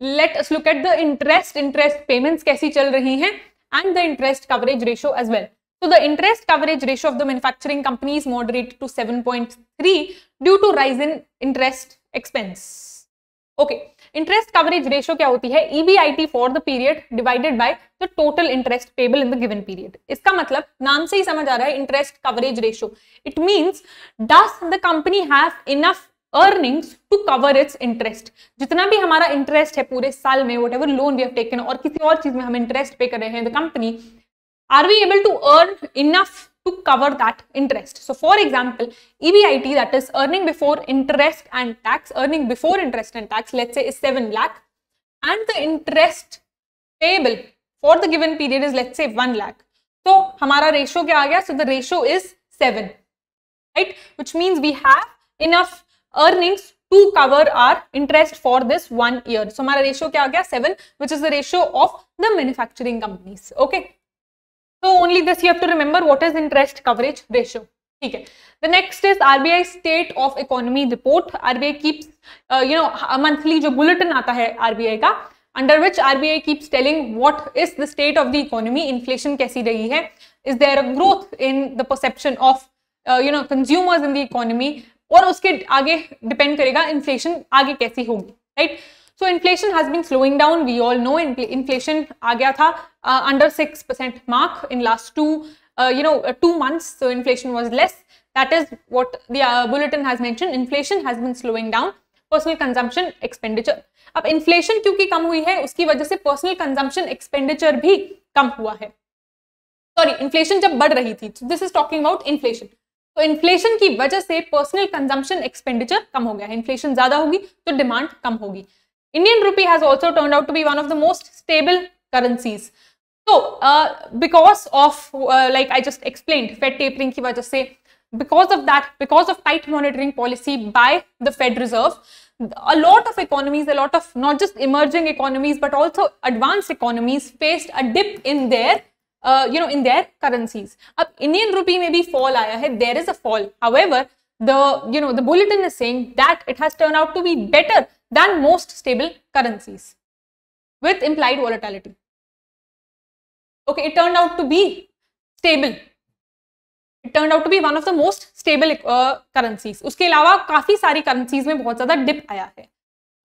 Let us look at the interest, interest payments kaisi chal rahi hai, and the interest coverage ratio as well. So the interest coverage ratio of the manufacturing companies moderated to 7.3 due to rise in interest expense. Okay interest coverage ratio क्या होती है EBIT for the period divided by the total interest payable in the given period इसका मतलब नाम से ही समझ आ रहा है interest coverage ratio it means does the company have enough earnings to cover its interest जितना भी हमारा इंटरेस्ट है पूरे साल में whatever loan we have taken और किसी और चीज में हम इंटरेस्ट पे कर रहे हैं the company are we able to earn enough to cover that interest. So for example, EBIT that is earning before interest and tax, earning before interest and tax, let's say is 7 lakh and the interest payable for the given period is let's say 1 lakh. So hamara ratio क्या So the ratio is 7, right? Which means we have enough earnings to cover our interest for this one year. So our ratio क्या 7 which is the ratio of the manufacturing companies. Okay. So only this you have to remember what is interest coverage ratio. ठीक है the next is RBI state of economy report RBI keeps you know monthly जो bulletin आता है RBI का under which RBI keeps telling what is the state of the economy inflation कैसी रही है is there a growth in the perception of you know consumers in the economy और उसके आगे डिपेंड करेगा इन्फ्लेशन आगे कैसी होगी right right? So inflation has been slowing down we all know inflation आ गया था under six percent mark in last two you know two months so inflation was less that is what the uh, bulletin has mentioned inflation has been personal consumption expenditure अब inflation क्योंकि कम हुई है उसकी वजह से पर्सनल कंजम्पशन एक्सपेंडिचर भी कम हुआ है सॉरी इन्फ्लेशन जब बढ़ रही थी this is talking about inflation तो इन्फ्लेशन की वजह से पर्सनल कंजम्पशन एक्सपेंडिचर कम हो गया है इन्फ्लेशन ज्यादा होगी तो डिमांड कम होगी Indian rupee has also turned out to be one of the most stable currencies. So, uh, because of, uh, like I just explained, Fed tapering ki wajah se, because of that, because of tight monitoring policy by the Fed Reserve, a lot of economies, a lot of not just emerging economies, but also advanced economies faced a dip in their, uh, you know, in their currencies. Ab Indian rupee may be fall aaya hai, there is a fall. However, the, you know, the bulletin is saying that it has turned out to be better than most stable currencies with implied volatility. Okay, it turned out to be stable. It turned out to be one of the most stable uh, currencies. uske अलावा kafi sari currencies mein bahut zyada dip aaya hai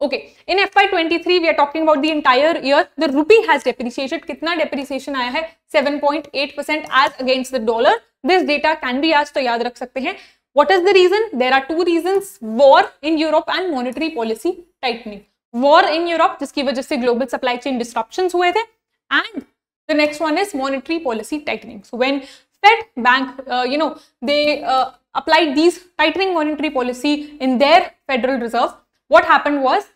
Okay, in FY23 we are talking about the entire year. The rupee has depreciated. kitna depreciation aaya hai 7.8% as against the dollar. This data can be asked to yaad rakh sakte hain What is the reason? There are two reasons, war in Europe and monetary policy tightening. War in Europe, जिसकी वजह से global supply chain disruptions हुए थे and the next one is monetary policy tightening. So when Fed Bank, uh, you know, they uh, applied these tightening monetary policy in their Federal Reserve, what happened was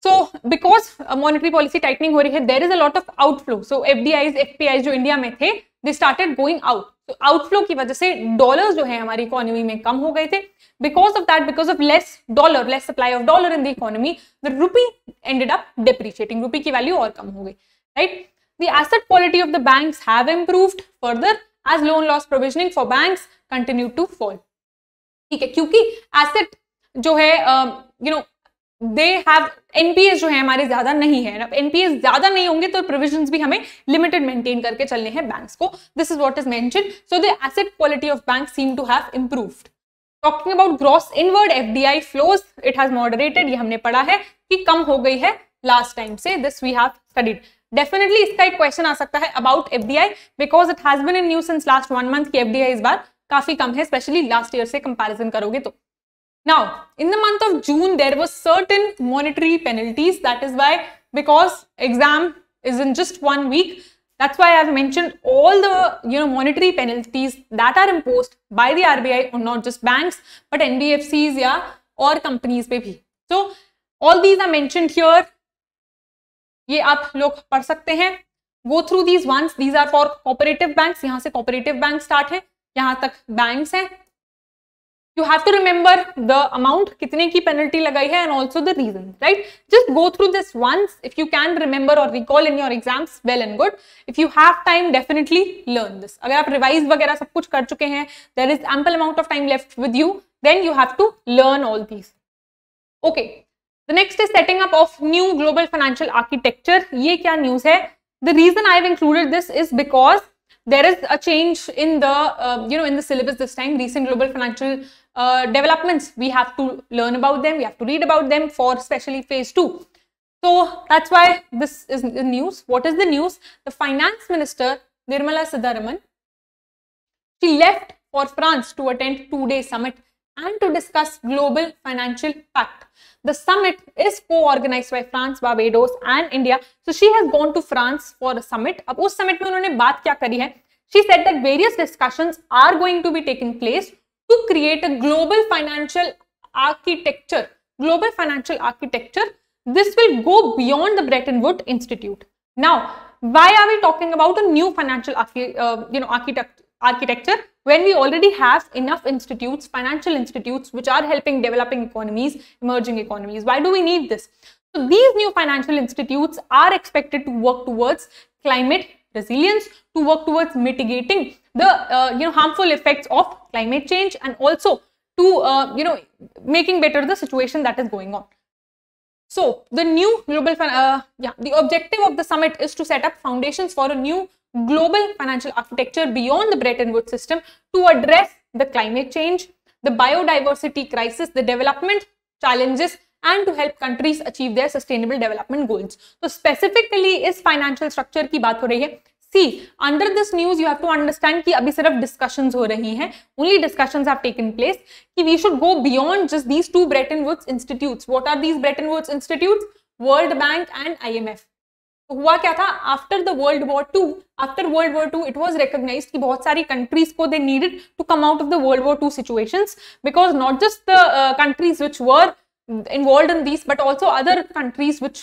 so because uh, monetary policy tightening हो रही there is a lot of outflow. So FDIs, FPIs जो India the they started going out. तो outflow की वजह से dollars जो है हमारी इकोनॉमी में कम हो गए थे because of that because of less dollar less supply of dollar in the economy the rupee ended up depreciating rupee की वैल्यू और कम हो गई right the asset quality of the banks have improved further as loan loss provisioning for banks continue to fall ठीक है क्योंकि asset जो है you know they have NPS जो है हमारे ज्यादा नहीं है एनपीएस ज्यादा नहीं होंगे तो प्रोविजन भी हमें लिमिटेड मेंटेन करके चलने हैं बैंक को दिस इज वॉट इज मैं so the asset quality of bank seem to have improved talking about gross inward FDI flows it has moderated ये हमने पढ़ा है कि कम हो गई है लास्ट टाइम से this we have studied definitely इसका एक क्वेश्चन आ सकता है about FDI because it has been in news since last one month की एफडीआई इस बार काफी कम है स्पेशली लास्ट ईयर से कंपेरिजन करोगे तो Now, in the month of June, there were certain monetary penalties. That is why, because exam is in just one week, that's why I've mentioned all the you know monetary penalties that are imposed by the RBI on not just banks, but NBFCs yeah, or companies पे So, all these are mentioned here. ये आप लोग पढ़ these हैं go through these ones these are for cooperative banks यहाँ से cooperative you have to remember the amount kitne ki penalty लगाई है and also the reason right just go through this once if you can remember or recall in your exams well and good if you have time definitely learn this अगर आप revise वगैरह सब कुछ कर चुके हैं there is ample amount of time left with you then you have to learn all these okay the next is setting up of new global financial architecture ये क्या news है the reason I have included this is because there is a change in the uh, you know in the syllabus this time recent global financial uh, developments. We have to learn about them. We have to read about them for especially phase two. So that's why this is the news. What is the news? The finance minister, Nirmala Sidaraman, she left for France to attend two-day summit and to discuss global financial pact. The summit is co-organized by France, Barbados and India. So she has gone to France for a summit. अब उस summit में उन्होंने बात क्या करी है? She said that various discussions are going to be taking place to create a global financial architecture. Global financial architecture. This will go beyond the Bretton Woods Institute. Now, why are we talking about a new financial archi uh, you know, architect architecture when we already have enough institutes, financial institutes, which are helping developing economies, emerging economies? Why do we need this? So these new financial institutes are expected to work towards climate resilience to work towards mitigating the uh, you know harmful effects of climate change and also to uh, you know making better the situation that is going on so the new global uh, yeah the objective of the summit is to set up foundations for a new global financial architecture beyond the Bretton Woods system to address the climate change the biodiversity crisis the development challenges and to help countries achieve their sustainable development goals. So specifically इस financial structure की बात हो रही है see under this news you have to understand कि अभी सिर्फ discussion हो रही हैं only discussion have taken place कि we should go beyond just these two Bretton Woods institute what are these Bretton Woods institute World Bank and I M F हुआ क्या था after the World War two after World War two it was recognize कि बहुत सारी कंट्रीज को they needed to come out of the World War two situation because not just the countries which were involve in these but also other countries which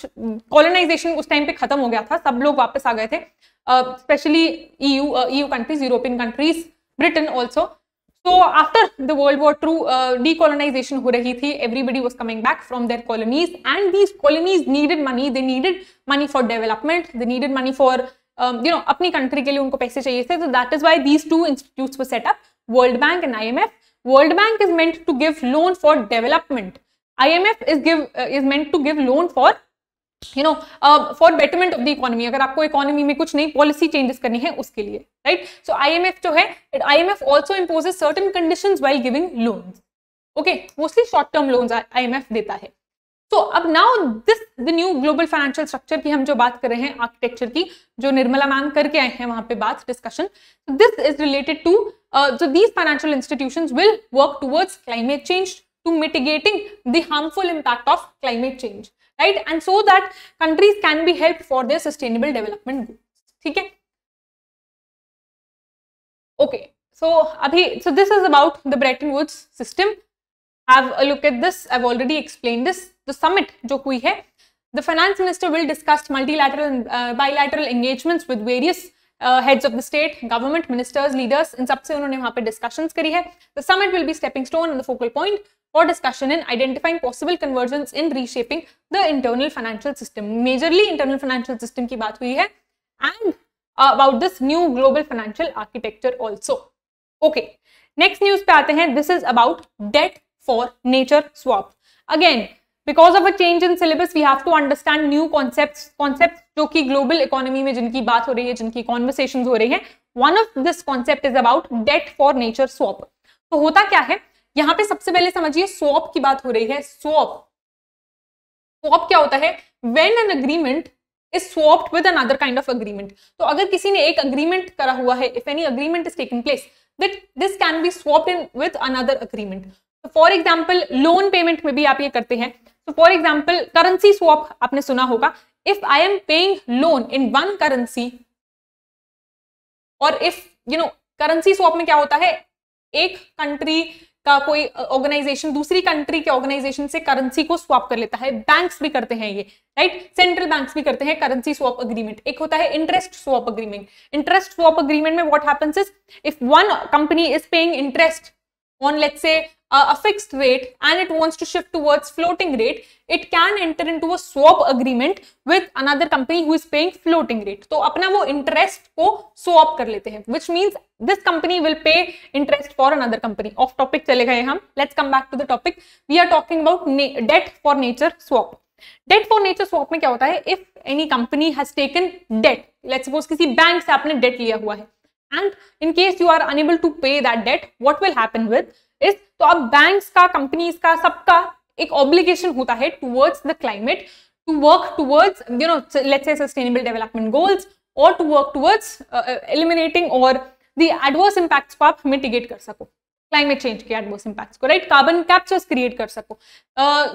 colonization उस time पे खत्म हो गया था सब लोग वापस आ गए थे specially EU EU countries European countries Britain also so after the World War two decolonization हो रही थी everybody was coming back from their colonies and these colonies needed money they needed money for development they needed money for you know अपनी country के लिए उनको पैसे चाहिए थे तो that is why these two institute set up World Bank and I M F World Bank is meant to give loan for development IMF is give is meant to give loan for you know for betterment of the economy अगर आपको economy में कुछ नई policy changes करनी है उसके लिए right so IMF जो है IMF also imposes certain conditions while giving loans okay mostly short term loans IMF देता है तो अब now this the new global financial structure की हम जो बात कर रहे हैं आर्किटेक्चर की जो निर्मला मैम करके आए हैं वहां पे बात discussion this is related to जो these financial institution will work towards climate change to mitigating the harmful impact of climate change, right? And so that countries can be helped for their sustainable development goals. Okay. Okay. So, abhi, so this is about the Bretton Woods system. Have a look at this. I've already explained this. The summit जो हुई है, the finance minister will discuss multilateral and uh, bilateral engagements with various heads uh, of state, government ministers, leaders. In इन सबसे उन्होंने वहां पे discussions करी summit will be stepping stone and the focal point. for discussion in identifying possible conversions in reshaping the internal financial system majorly internal financial system ki baat hui hai and uh, about this new global financial architecture also okay next news pe aate hain this is about debt for nature swap again because of a change in syllabus we have to understand new concept concept जो कि global economy में जिनकी बात हो रही है जिनकी conversation हो रही है one of this concept is about debt for nature swap तो होता क्या है यहां पे सबसे पहले समझिए स्वॉप की बात हो रही है स्वॉप स्वॉप क्या होता है when an agreement is swapped with another kind of agreement तो अगर किसी ने एक अग्रीमेंट करा हुआ है if any agreement is taken place that this can be swapped in with another agreement for example loan payment में भी आप ये करते हैं तो फॉर एग्जाम्पल करेंसी स्वॉप आपने सुना होगा if I am paying loan in one currency और if you know currency swap में क्या होता है एक कंट्री का कोई ऑर्गेनाइजेशन दूसरी कंट्री के ऑर्गेनाइजेशन से करेंसी को स्वाप कर लेता है बैंक्स भी करते हैं ये राइट सेंट्रल बैंक्स भी करते हैं करेंसी स्वाप अग्रीमेंट एक होता है interest swap agreement interest swap agreement में what happens is if one company is paying interest on let's say a fixed rate and it wants to shift towards floating rate, it can enter into a swap agreement with another company who is paying floating rate. to apna wo interest ko swap kar lete hain which means this company will pay interest for another company. Off topic chale gaye hum Let's come back to the topic. We are talking about debt for nature swap. Debt for nature swap में क्या होता है if any company has taken debt let's suppose किसी bank से आपने debt लिया हुआ है and in case you are unable to pay that debt what will happen with this तो अब बैंक्स का कंपनीज का सबका एक ऑब्लिगेशन होता है towards the climate to work towards you know let's say sustainable development goals और to work towards eliminating और द एडवर्स इंपैक्ट्स को आप मिटिगेट कर सको क्लाइमेट चेंज के एडवर्स इंपैक्ट्स को राइट कार्बन कैप्चर्स क्रिएट कर सको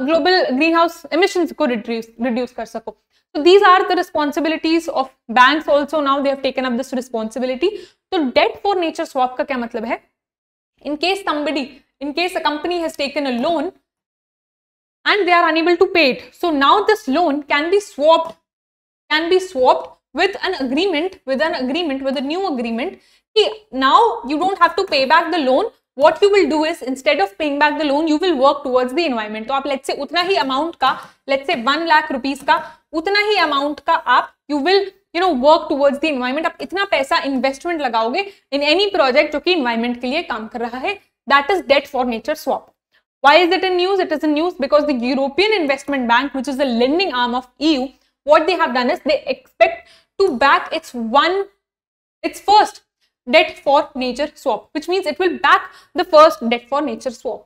ग्लोबल ग्रीन हाउस इमिशन को रिड्यूस रिड्यूस कर सको so these are the responsibilities of banks also now they have taken up this responsibility तो debt for nature swap का क्या मतलब है in case somebody, in case a company has taken a loan and they are unable to pay it. So now this loan can be swapped, can be swapped with an agreement, with an agreement, with a new agreement. now you don't have to pay back the loan. What you will do is instead of paying back the loan, you will work towards the environment. So, let's say उतना ही amount का, let's say one lakh rupees का, उतना ही amount का आप you will you know work towards the environment आप इतना पैसा investment लगाओगे इन एनी प्रोजेक्ट जो कि इन्वायरमेंट के लिए काम कर रहा है that is debt for nature swap why is it in news it is in news because the European Investment Bank which is the lending arm of E U what they have done is they expect to back its one its first debt for nature swap which means it will back the first debt for nature swap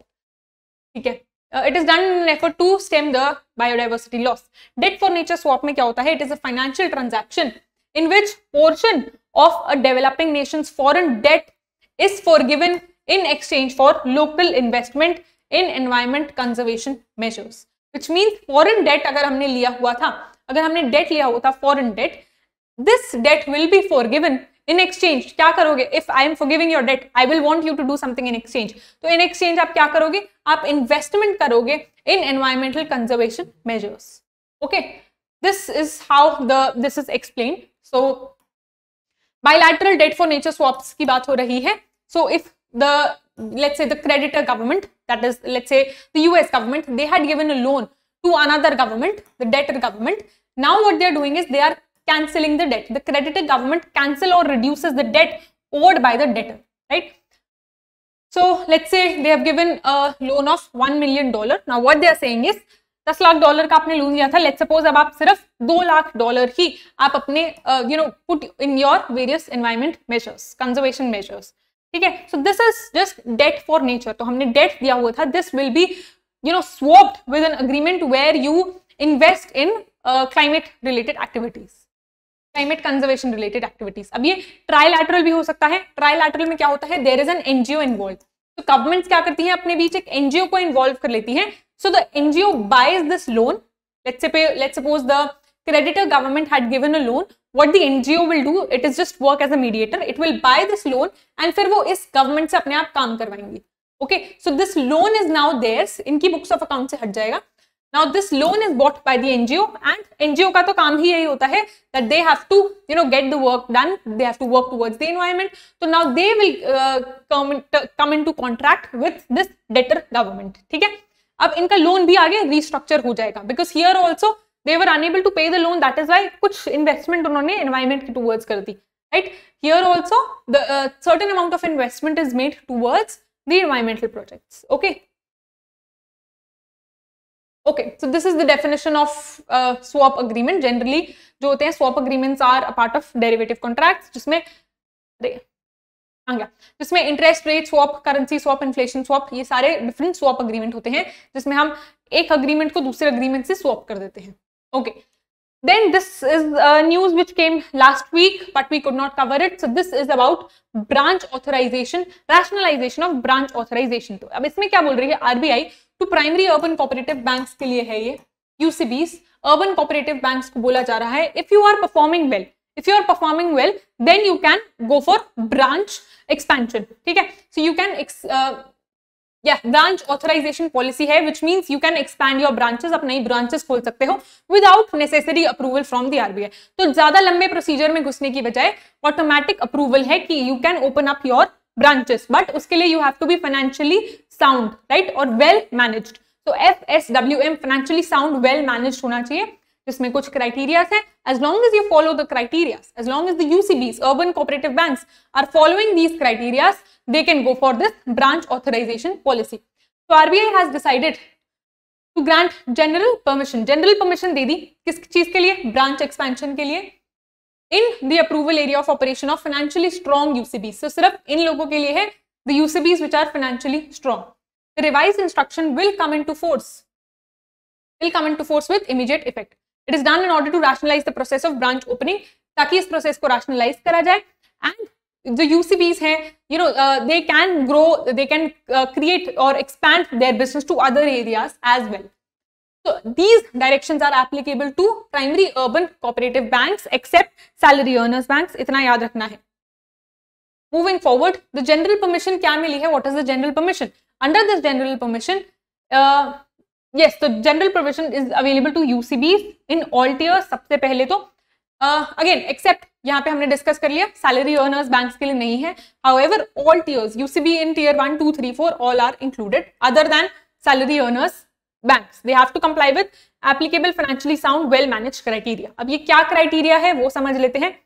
ठीक है Uh, it is done in an effort to stem the biodiversity loss. Debt for nature swap में क्या होता It is a financial transaction in which portion of a developing nation's foreign debt is forgiven in exchange for local investment in environment conservation measures. Which means foreign debt अगर हमने लिया हुआ था, अगर हमने debt foreign debt, this debt will be forgiven in exchange क्या करोगे if I am forgiving your debt I will want you to do something in exchange तो इन एक्सचेंज आप क्या करोगे आप इन्वेस्टमेंट करोगे in environmental conservation measures okay this is how the this is explain so bilateral debt for nature swaps की बात हो रही है so if the let's say the creditor government that is let's say the US government they had given a loan to another government the debtor government now what they are doing is they are cancelling the debt. The creditor government cancel or reduces the debt owed by the debtor, right? So let's say they have given a loan of $1 million. Now what they are saying is, $10 lakh dollar ka apne loan liya tha. let's suppose ab aap sirf 2 lakh dollar hi aap apne, you know, put in your various environment measures, conservation measures. Okay, so this is just debt for nature. So we debt diya hua tha. This will be, you know, swapped with an agreement where you invest in climate related activities. Climate conservation related activities अब ये trilateral भी हो सकता है trilateral में क्या होता है there is an NGO involve तो गवर्नमेंट क्या करती है अपने बीच एक एनजीओ को इन्वॉल्व कर लेती है so the NGO buys this loan let's suppose the creditor government had given a loan what the NGO will do it is just work as a mediator it will buy this loan and फिर वो इस government से अपने आप काम करवाएंगी okay so this loan is now theirs इनकी books of account से हट जाएगा now this loan is bought by the ngo and ngo ka to kaam hi yahi hota hai that they have to you know get the work done they have to work towards the environment so now they will uh, come come into contract with this debtor government theek hai ab inka loan bhi aage restructure ho jayega because here also they were unable to pay the loan that is why kuch investment unhone environment ki towards kar right here also the uh, certain amount of investment is made towards the environmental projects okay okay so this is the definition of swap agreement generally जो होते हैं swap agreements are a part of derivative contracts जिसमें आ गया जिसमें interest rate swap currency swap inflation swap ये सारे different swap agreement होते हैं जिसमें हम एक अग्रीमेंट को दूसरे अग्रीमेंट से स्वॉप कर देते हैं okay then this is uh, news which came last week but we could not cover it so this is about branch authorization rationalization of branch authorization to ab isme kya bol rahi hai rbi तो primary urban cooperative banks के लिए है ये यूसीबीस urban cooperative banks को बोला जा रहा है if you are performing well if you are performing well then you can go for branch expansion ठीक है सो यू कैन या ब्रांच ऑथराइजेशन पॉलिसी है which means you can expand your branches आप नई ब्रांचेस खोल सकते हो without necessary approval from the RBI तो ज्यादा लंबे प्रोसीजर में घुसने की बजाय ऑटोमेटिक अप्रूवल है कि you can open up your branches but उसके लिए you have to be financially sound right और वेल मैनेज्ड तो F S W M financially sound well manage होना चाहिए जिसमें कुछ क्राइटेरियाज है as long as you follow the criterias as long as the urban cooperative banks are following these criterias they can go for this branch authorisation policy तो RBI has decided to grant general permission general permission दे दी किस चीज के लिए branch expansion के लिए in the approval area of operation of financially strong UCB so सिर्फ इन लोगों के लिए है the UCBs which are financially strong revise instruction will come in into force will come in into force with immediate effect it is done in order to rationalise the process of branch opening ताकि इस process को राशनलाइज करा जाए and जो UCBs हैं you know they can grow they can create और expand their business to other areas as well So these directions are applicable to primary urban cooperative banks except salary earners banks. itna yaad rakhna hai Moving forward, the general permission kya mili hai What is the general permission? Under this general permission, uh, yes, the general provision is available to UCBs in all tiers. sabse pehle to uh, again except यहाँ पे हमने discuss कर लिया salary earners banks के लिए नहीं है however all tiers UCB in tier one two three four all are included other than salary earners banks they have to comply with applicable financially sound well managed criteria ab ye kya criteria hai wo samajh lete hain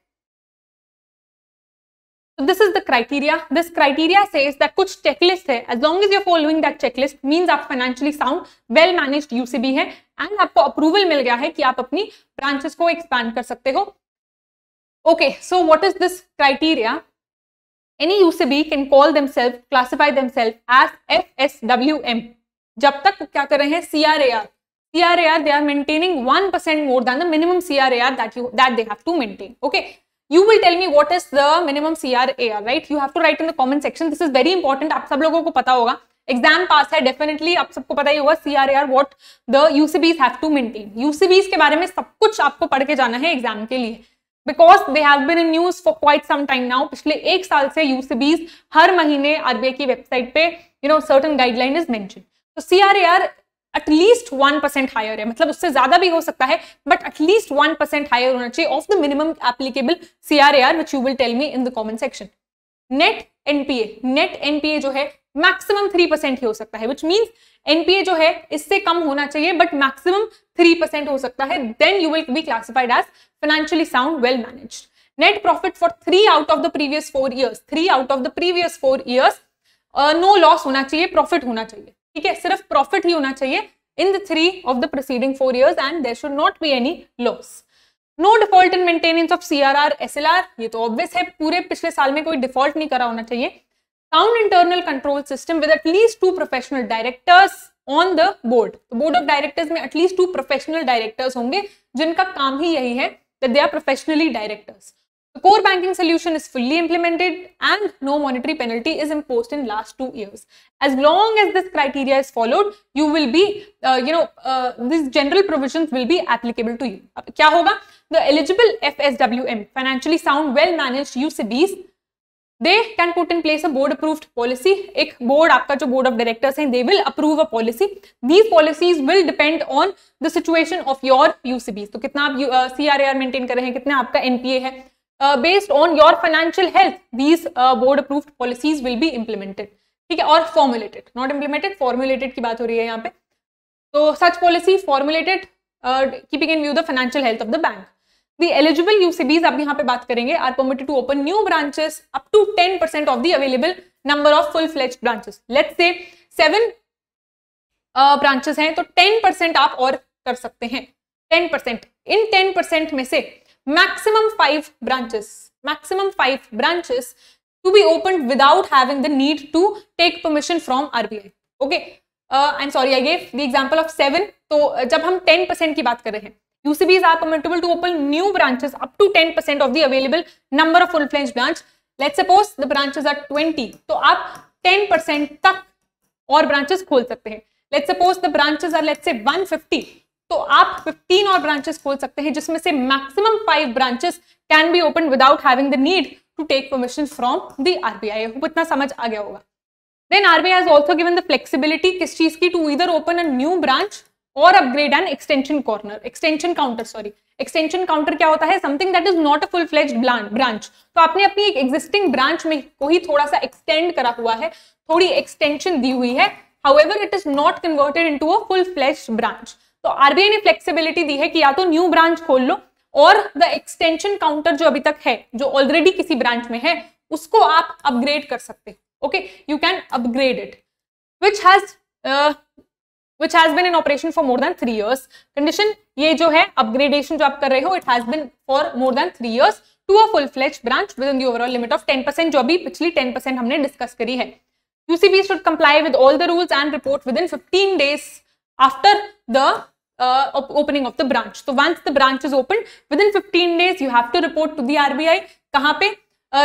so this is the criteria this criteria says that kuch checklist hai as long as you're following that checklist means aap financially sound well managed ucb hai and aapko approval mil gaya hai ki aap apni branches ko expand kar sakte ho okay so what is this criteria any ucb can call themselves classify themselves as fswm जब तक क्या कर रहे हैं CRAR CRAR they are maintaining 1% more than the minimum CRAR that you that they have to maintain okay you will tell me what is the minimum CRAR right you have to write in the comment section this is very important आप सब लोगों को पता होगा exam पास है definitely आप सबको पता ही होगा C R A R what the UCBs have to maintain UCBs के बारे में सब कुछ आपको पढ़ के जाना है एग्जाम के लिए because they have been in news for quite some time now पिछले एक साल से यूसीबीज हर महीने आरबीआई की वेबसाइट पे you know certain guideline is mention तो C R A R at least one percent higher है मतलब उससे ज्यादा भी हो सकता है but at least one percent higher होना चाहिए of the minimum applicable C R A R which you will tell me in the common section net NPA net NPA जो है मैक्सिमम थ्री परसेंट ही हो सकता है विच मीन्स एनपीए जो है इससे कम होना चाहिए बट मैक्सिमम थ्री परसेंट हो सकता है then you will be classified as financially sound well manage net profit for three out of the previous four years three out of the previous four years no loss होना चाहिए profit होना चाहिए ठीक है सिर्फ प्रॉफिट ही होना चाहिए in the three of the proceeding four years and there should not be any loss no default in maintenance of C L R ये तो ऑब्वियस है पूरे पिछले साल में कोई डिफॉल्ट नहीं करा होना चाहिए sound internal control system with at least two professional directors on the board board of directors में एटलीस्ट टू प्रोफेशनल डायरेक्टर्स होंगे जिनका काम ही यही है they are professionally directors The core banking solution is fully implemented and no monetary penalty is imposed in last two years. As long as this criteria is followed, you will be, uh, you know, uh, these general provisions will be applicable to you. Kya hoga? The eligible FSWM, financially sound, well-managed UCBs, they can put in place a board approved policy. A board, आपका जो board of directors, हैं दे they will approve a policy. These policies will depend on the situation of your तो कितना आप C R A R maintain कर रहे हैं कितना आपका एनपीए है based on your financial health these board approve policies will be implemented ठीक है और फॉर्मुलेटेड नॉट इम्प्लीमेंटेड फॉर्मुलेटेड की बात हो रही है यहाँ पे तो such policy formulated keeping in view the financial health of the bank the eligible UCBs आप यहाँ पे बात करेंगे are permitted to open new branches up to ten percent of the available number of full fledge branches let's say seven branches हैं तो ten percent आप और कर सकते हैं टेन परसेंट इन टेन परसेंट में से maximum 5 branches maximum 5 branches to be opened without having the need to take permission from RBI okay uh, I'm sorry I gave the example of 7 तो जब हम 10% की बात कर रहे हैं UCBs are permissible to open new branches up to 10% of the available number of full fledged branch let's suppose the branches are 20 तो आप 10% तक और branches खोल सकते हैं let's suppose the branches are let's say 150 तो आप 15 और ब्रांचेस खोल सकते हैं जिसमें से maximum five branches can be open without having the need to take permission from the RBI hope इतना समझ आ गया होगा then RBI has also given the flexibility किस चीज की टू इधर ओपन अ न्यू ब्रांच और upgrade an extension corner extension counter sorry extension counter क्या होता है something that is not a full fledged branch तो आपने अपनी एक एग्जिस्टिंग ब्रांच में को ही थोड़ा सा एक्सटेंड करा हुआ है थोड़ी एक्सटेंशन दी हुई है however it is not converted into a full fledged branch तो आरबीआई ने फ्लेक्सिबिलिटी दी है कि या तो न्यू ब्रांच खोल लो और द एक्सटेंशन काउंटर जो अभी तक है जो ऑलरेडी किसी ब्रांच में है उसको आप अपग्रेड कर सकते हो okay you can upgrade it which has which has been in operation for more than three years condition ये जो है अपग्रेडेशन जो आप कर रहे हो it has been for more than three years to a full fledged branch within the overall limit of ten percent जो अभी पिछली टेन परसेंट हमने डिस्कस करी है UCB should comply with all the rules and report with within fifteen days after the uh, op opening of the branch. So once the branch is opened, within 15 days you have to report to the RBI. कहाँ पे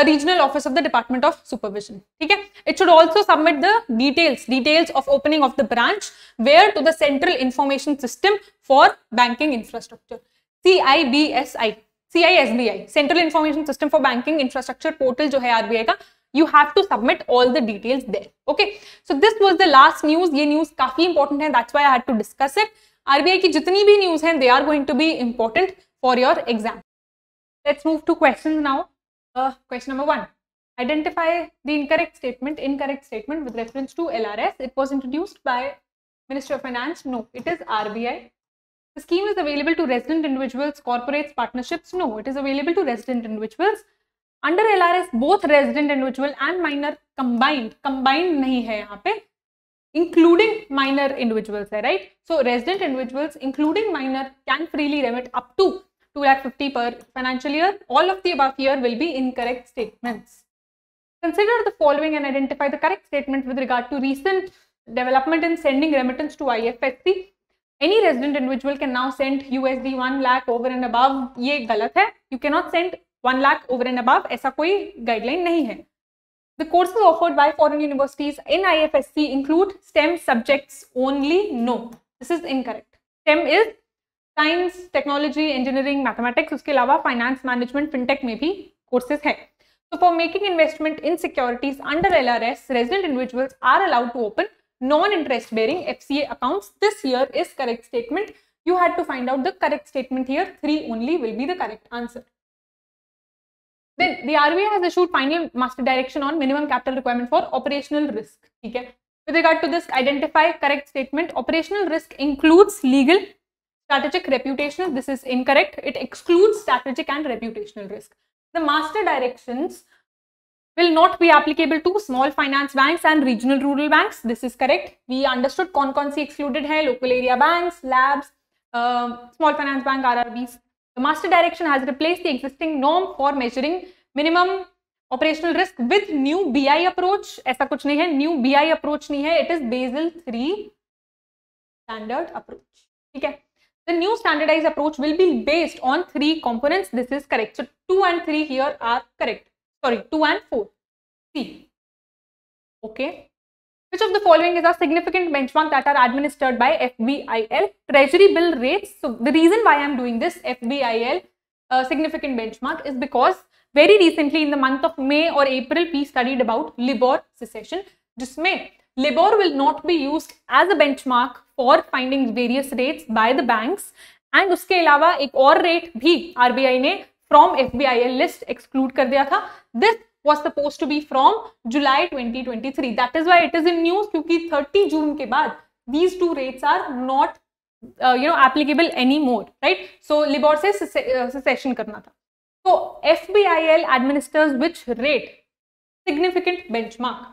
regional office of the Department of Supervision. ठीक है? It should also submit the details, details of opening of the branch, where to the Central Information System for Banking Infrastructure, CIBSI, CISBI, Central Information System for Banking Infrastructure portal जो है RBI का, you have to submit all the details there okay so this was the last news ये news काफी important है that's why I had to discuss it RBI की जितनी भी news है they are going to be important for your exam let's move to question now question number one identify the incorrect statement incorrect statement with reference to lrs it was introduced by minister of finance no it is rbi the scheme is available to resident individuals corporates partnerships no it is available to resident individuals under lrs both resident individual and minor combined combined nahi hai yahan pe including minor individuals, right? So resident individuals, including minor, can freely remit up to 250 per financial year. All of the above here will be incorrect statements. Consider the following and identify the correct statement with regard to recent development in sending remittance to IFSC. Any resident individual can now send USD 1 lakh over and above. ये गलत है. You cannot send 1 lakh over and above. ऐसा कोई guideline नहीं है. The courses offered by foreign universities in IFSC include STEM subjects only. No, this is incorrect. STEM is science, technology, engineering, mathematics. उसके अलावा finance, management, fintech में भी courses हैं So for making investment in securities under LRS, resident individuals are allowed to open non-interest bearing FCA accounts. This year is correct statement. You had to find out the correct statement here. Three only will be the correct answer. Then the RBI has issued final master direction on minimum capital requirement for operational risk. Okay? With regard to this, identify correct statement. Operational risk includes legal, strategic, reputational. This is incorrect. It excludes strategic and reputational risk. The master directions will not be applicable to small finance banks and regional rural banks. This is correct. We understood con con excluded hai, local area banks, labs, uh, small finance bank, RRBs. The master direction has replaced the existing norm for measuring minimum operational risk with new bi approach aisa kuch nahi hai new bi approach nahi hai it is basel 3 standard approach theek hai the new standardized approach will be based on three components this is correct so 2 and 3 here are correct sorry 2 and 4 c okay Which of the following is a significant benchmark that are administered by FBIL? Treasury bill rates. So the reason why I'm doing this FBIL uh, significant benchmark is because very recently in the month of May or April, we studied about LIBOR cessation. May. LIBOR will not be used as a benchmark for finding various rates by the banks. And उसके अलावा एक और rate भी RBI ने from F list exclude कर दिया था was supposed to be from July 2023 that is why it is in news क्योंकि 30 जून के बाद these two rates are not uh, you know applicable anymore right so libor से secession करना था so FBIL administers which rate significant benchmark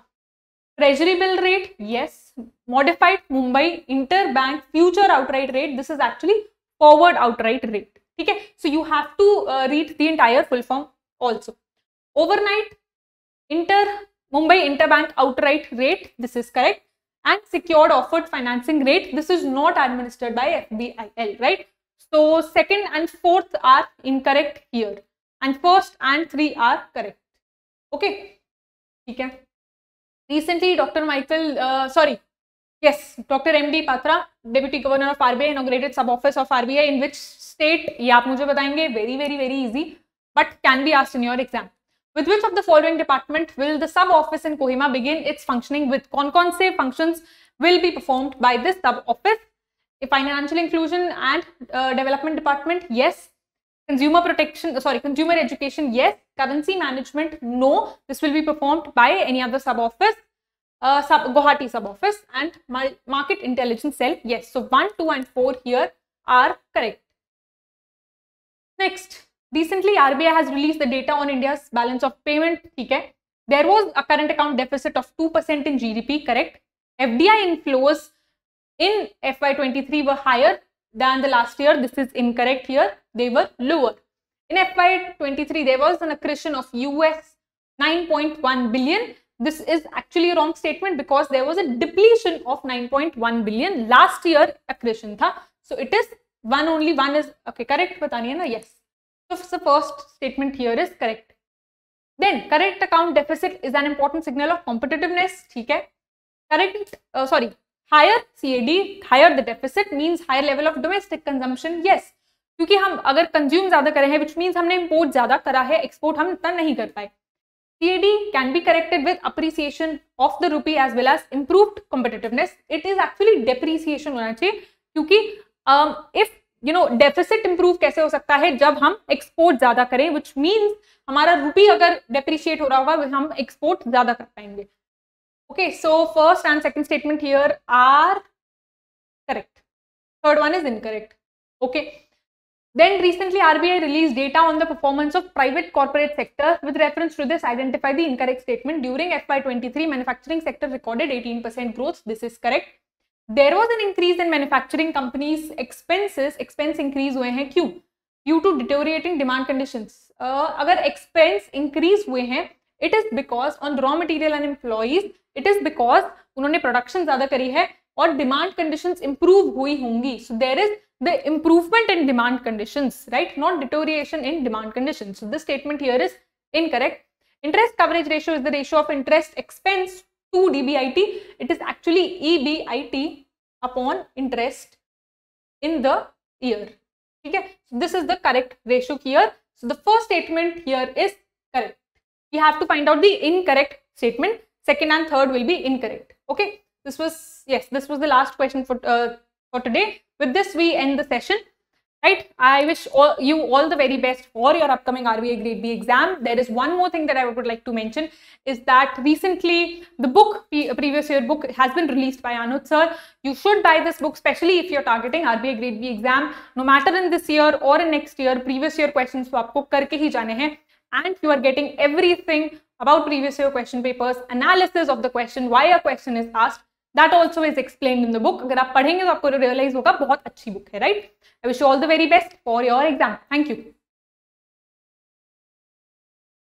treasury bill rate yes modified mumbai interbank future outright rate this is actually forward outright rate ठीक है so you have to read the entire full form also overnight Inter Mumbai interbank outright rate, this is correct. And secured offered financing rate, this is not administered by FBIL, right? So second and fourth are incorrect here. And first and three are correct. Okay. ठीक है recently dr michael uh, sorry yes dr md patra deputy governor of rbi inaugurated sub office of rbi in which state ye aap mujhe batayenge very very very easy but can be asked in your exam With which of the following department will the sub-office in Kohima begin its functioning with? Con-con say functions will be performed by this sub-office. Financial inclusion and uh, development department, yes. Consumer protection, uh, sorry, consumer education, yes. Currency management, no. This will be performed by any other sub-office. Uh, sub Guwahati sub-office and market intelligence cell, yes. So 1, 2 and 4 here are correct. Next, recently RBI has released the data on India's balance of payment. Okay? There was a current account deficit of 2% in GDP, correct? FDI inflows in FY23 were higher than the last year. This is incorrect here. They were lower. In FY23, there was an accretion of US 9.1 billion. This is actually a wrong statement because there was a depletion of 9.1 billion. Last year accretion tha. So it is one only one is okay correct. Bataniye na yes. So the first statement here is correct. Then correct account deficit is an important signal of competitiveness. ठीक है Correct, uh, sorry, higher CAD, higher the deficit means higher level of domestic consumption. Yes, क्योंकि हम अगर consume ज्यादा करें हैं which means हमने import ज्यादा करा है एक्सपोर्ट हम इतना नहीं कर पाए see CAD can be corrected with appreciation of the rupee as well as improved competitiveness it is actually depreciation होना चाहिए क्योंकि if you know deficit improve कैसे हो सकता है जब हम एक्सपोर्ट ज्यादा करें विच मीन्स हमारा रुपी अगर डेप्रिशिएट हो रहा होगा हम एक्सपोर्ट ज्यादा कर पाएंगे okay so first and second statement here are correct third one is incorrect okay then recently rbi released data on the performance of private corporate sector with reference to this identify the incorrect statement during fy23 manufacturing sector recorded 18% growth this is correct there was an increase in manufacturing companies expenses expense increase hue due to deteriorating demand conditions uh, agar expense increase it is because on raw material and employees it is because unhone production zyada kari hai aur demand conditions improve hui hongi so there is the improvement in demand conditions right not deterioration in demand conditions so this statement here is incorrect interest coverage ratio is the ratio of interest expense 2 DBIT. It is actually EBIT upon interest in the year. Okay, so this is the correct ratio here. So the first statement here is correct. We have to find out the incorrect statement. Second and third will be incorrect. Okay, this was yes, this was the last question for uh, for today. With this, we end the session right? I wish all, you all the very best for your upcoming R B A Grade B exam. There is one more thing that I would like to mention is that recently the book, previous year book has been released by Anut sir. You should buy this book, especially if you're targeting R B A Grade B exam. No matter in this year or in next year, previous year questions And you are getting everything about previous year question papers, analysis of the question, why a question is asked. That also is explain in the book अगर आप पढ़ेंगे तो आपको realise होगा बहुत अच्छी book है right I wish all the very best for your exam thank you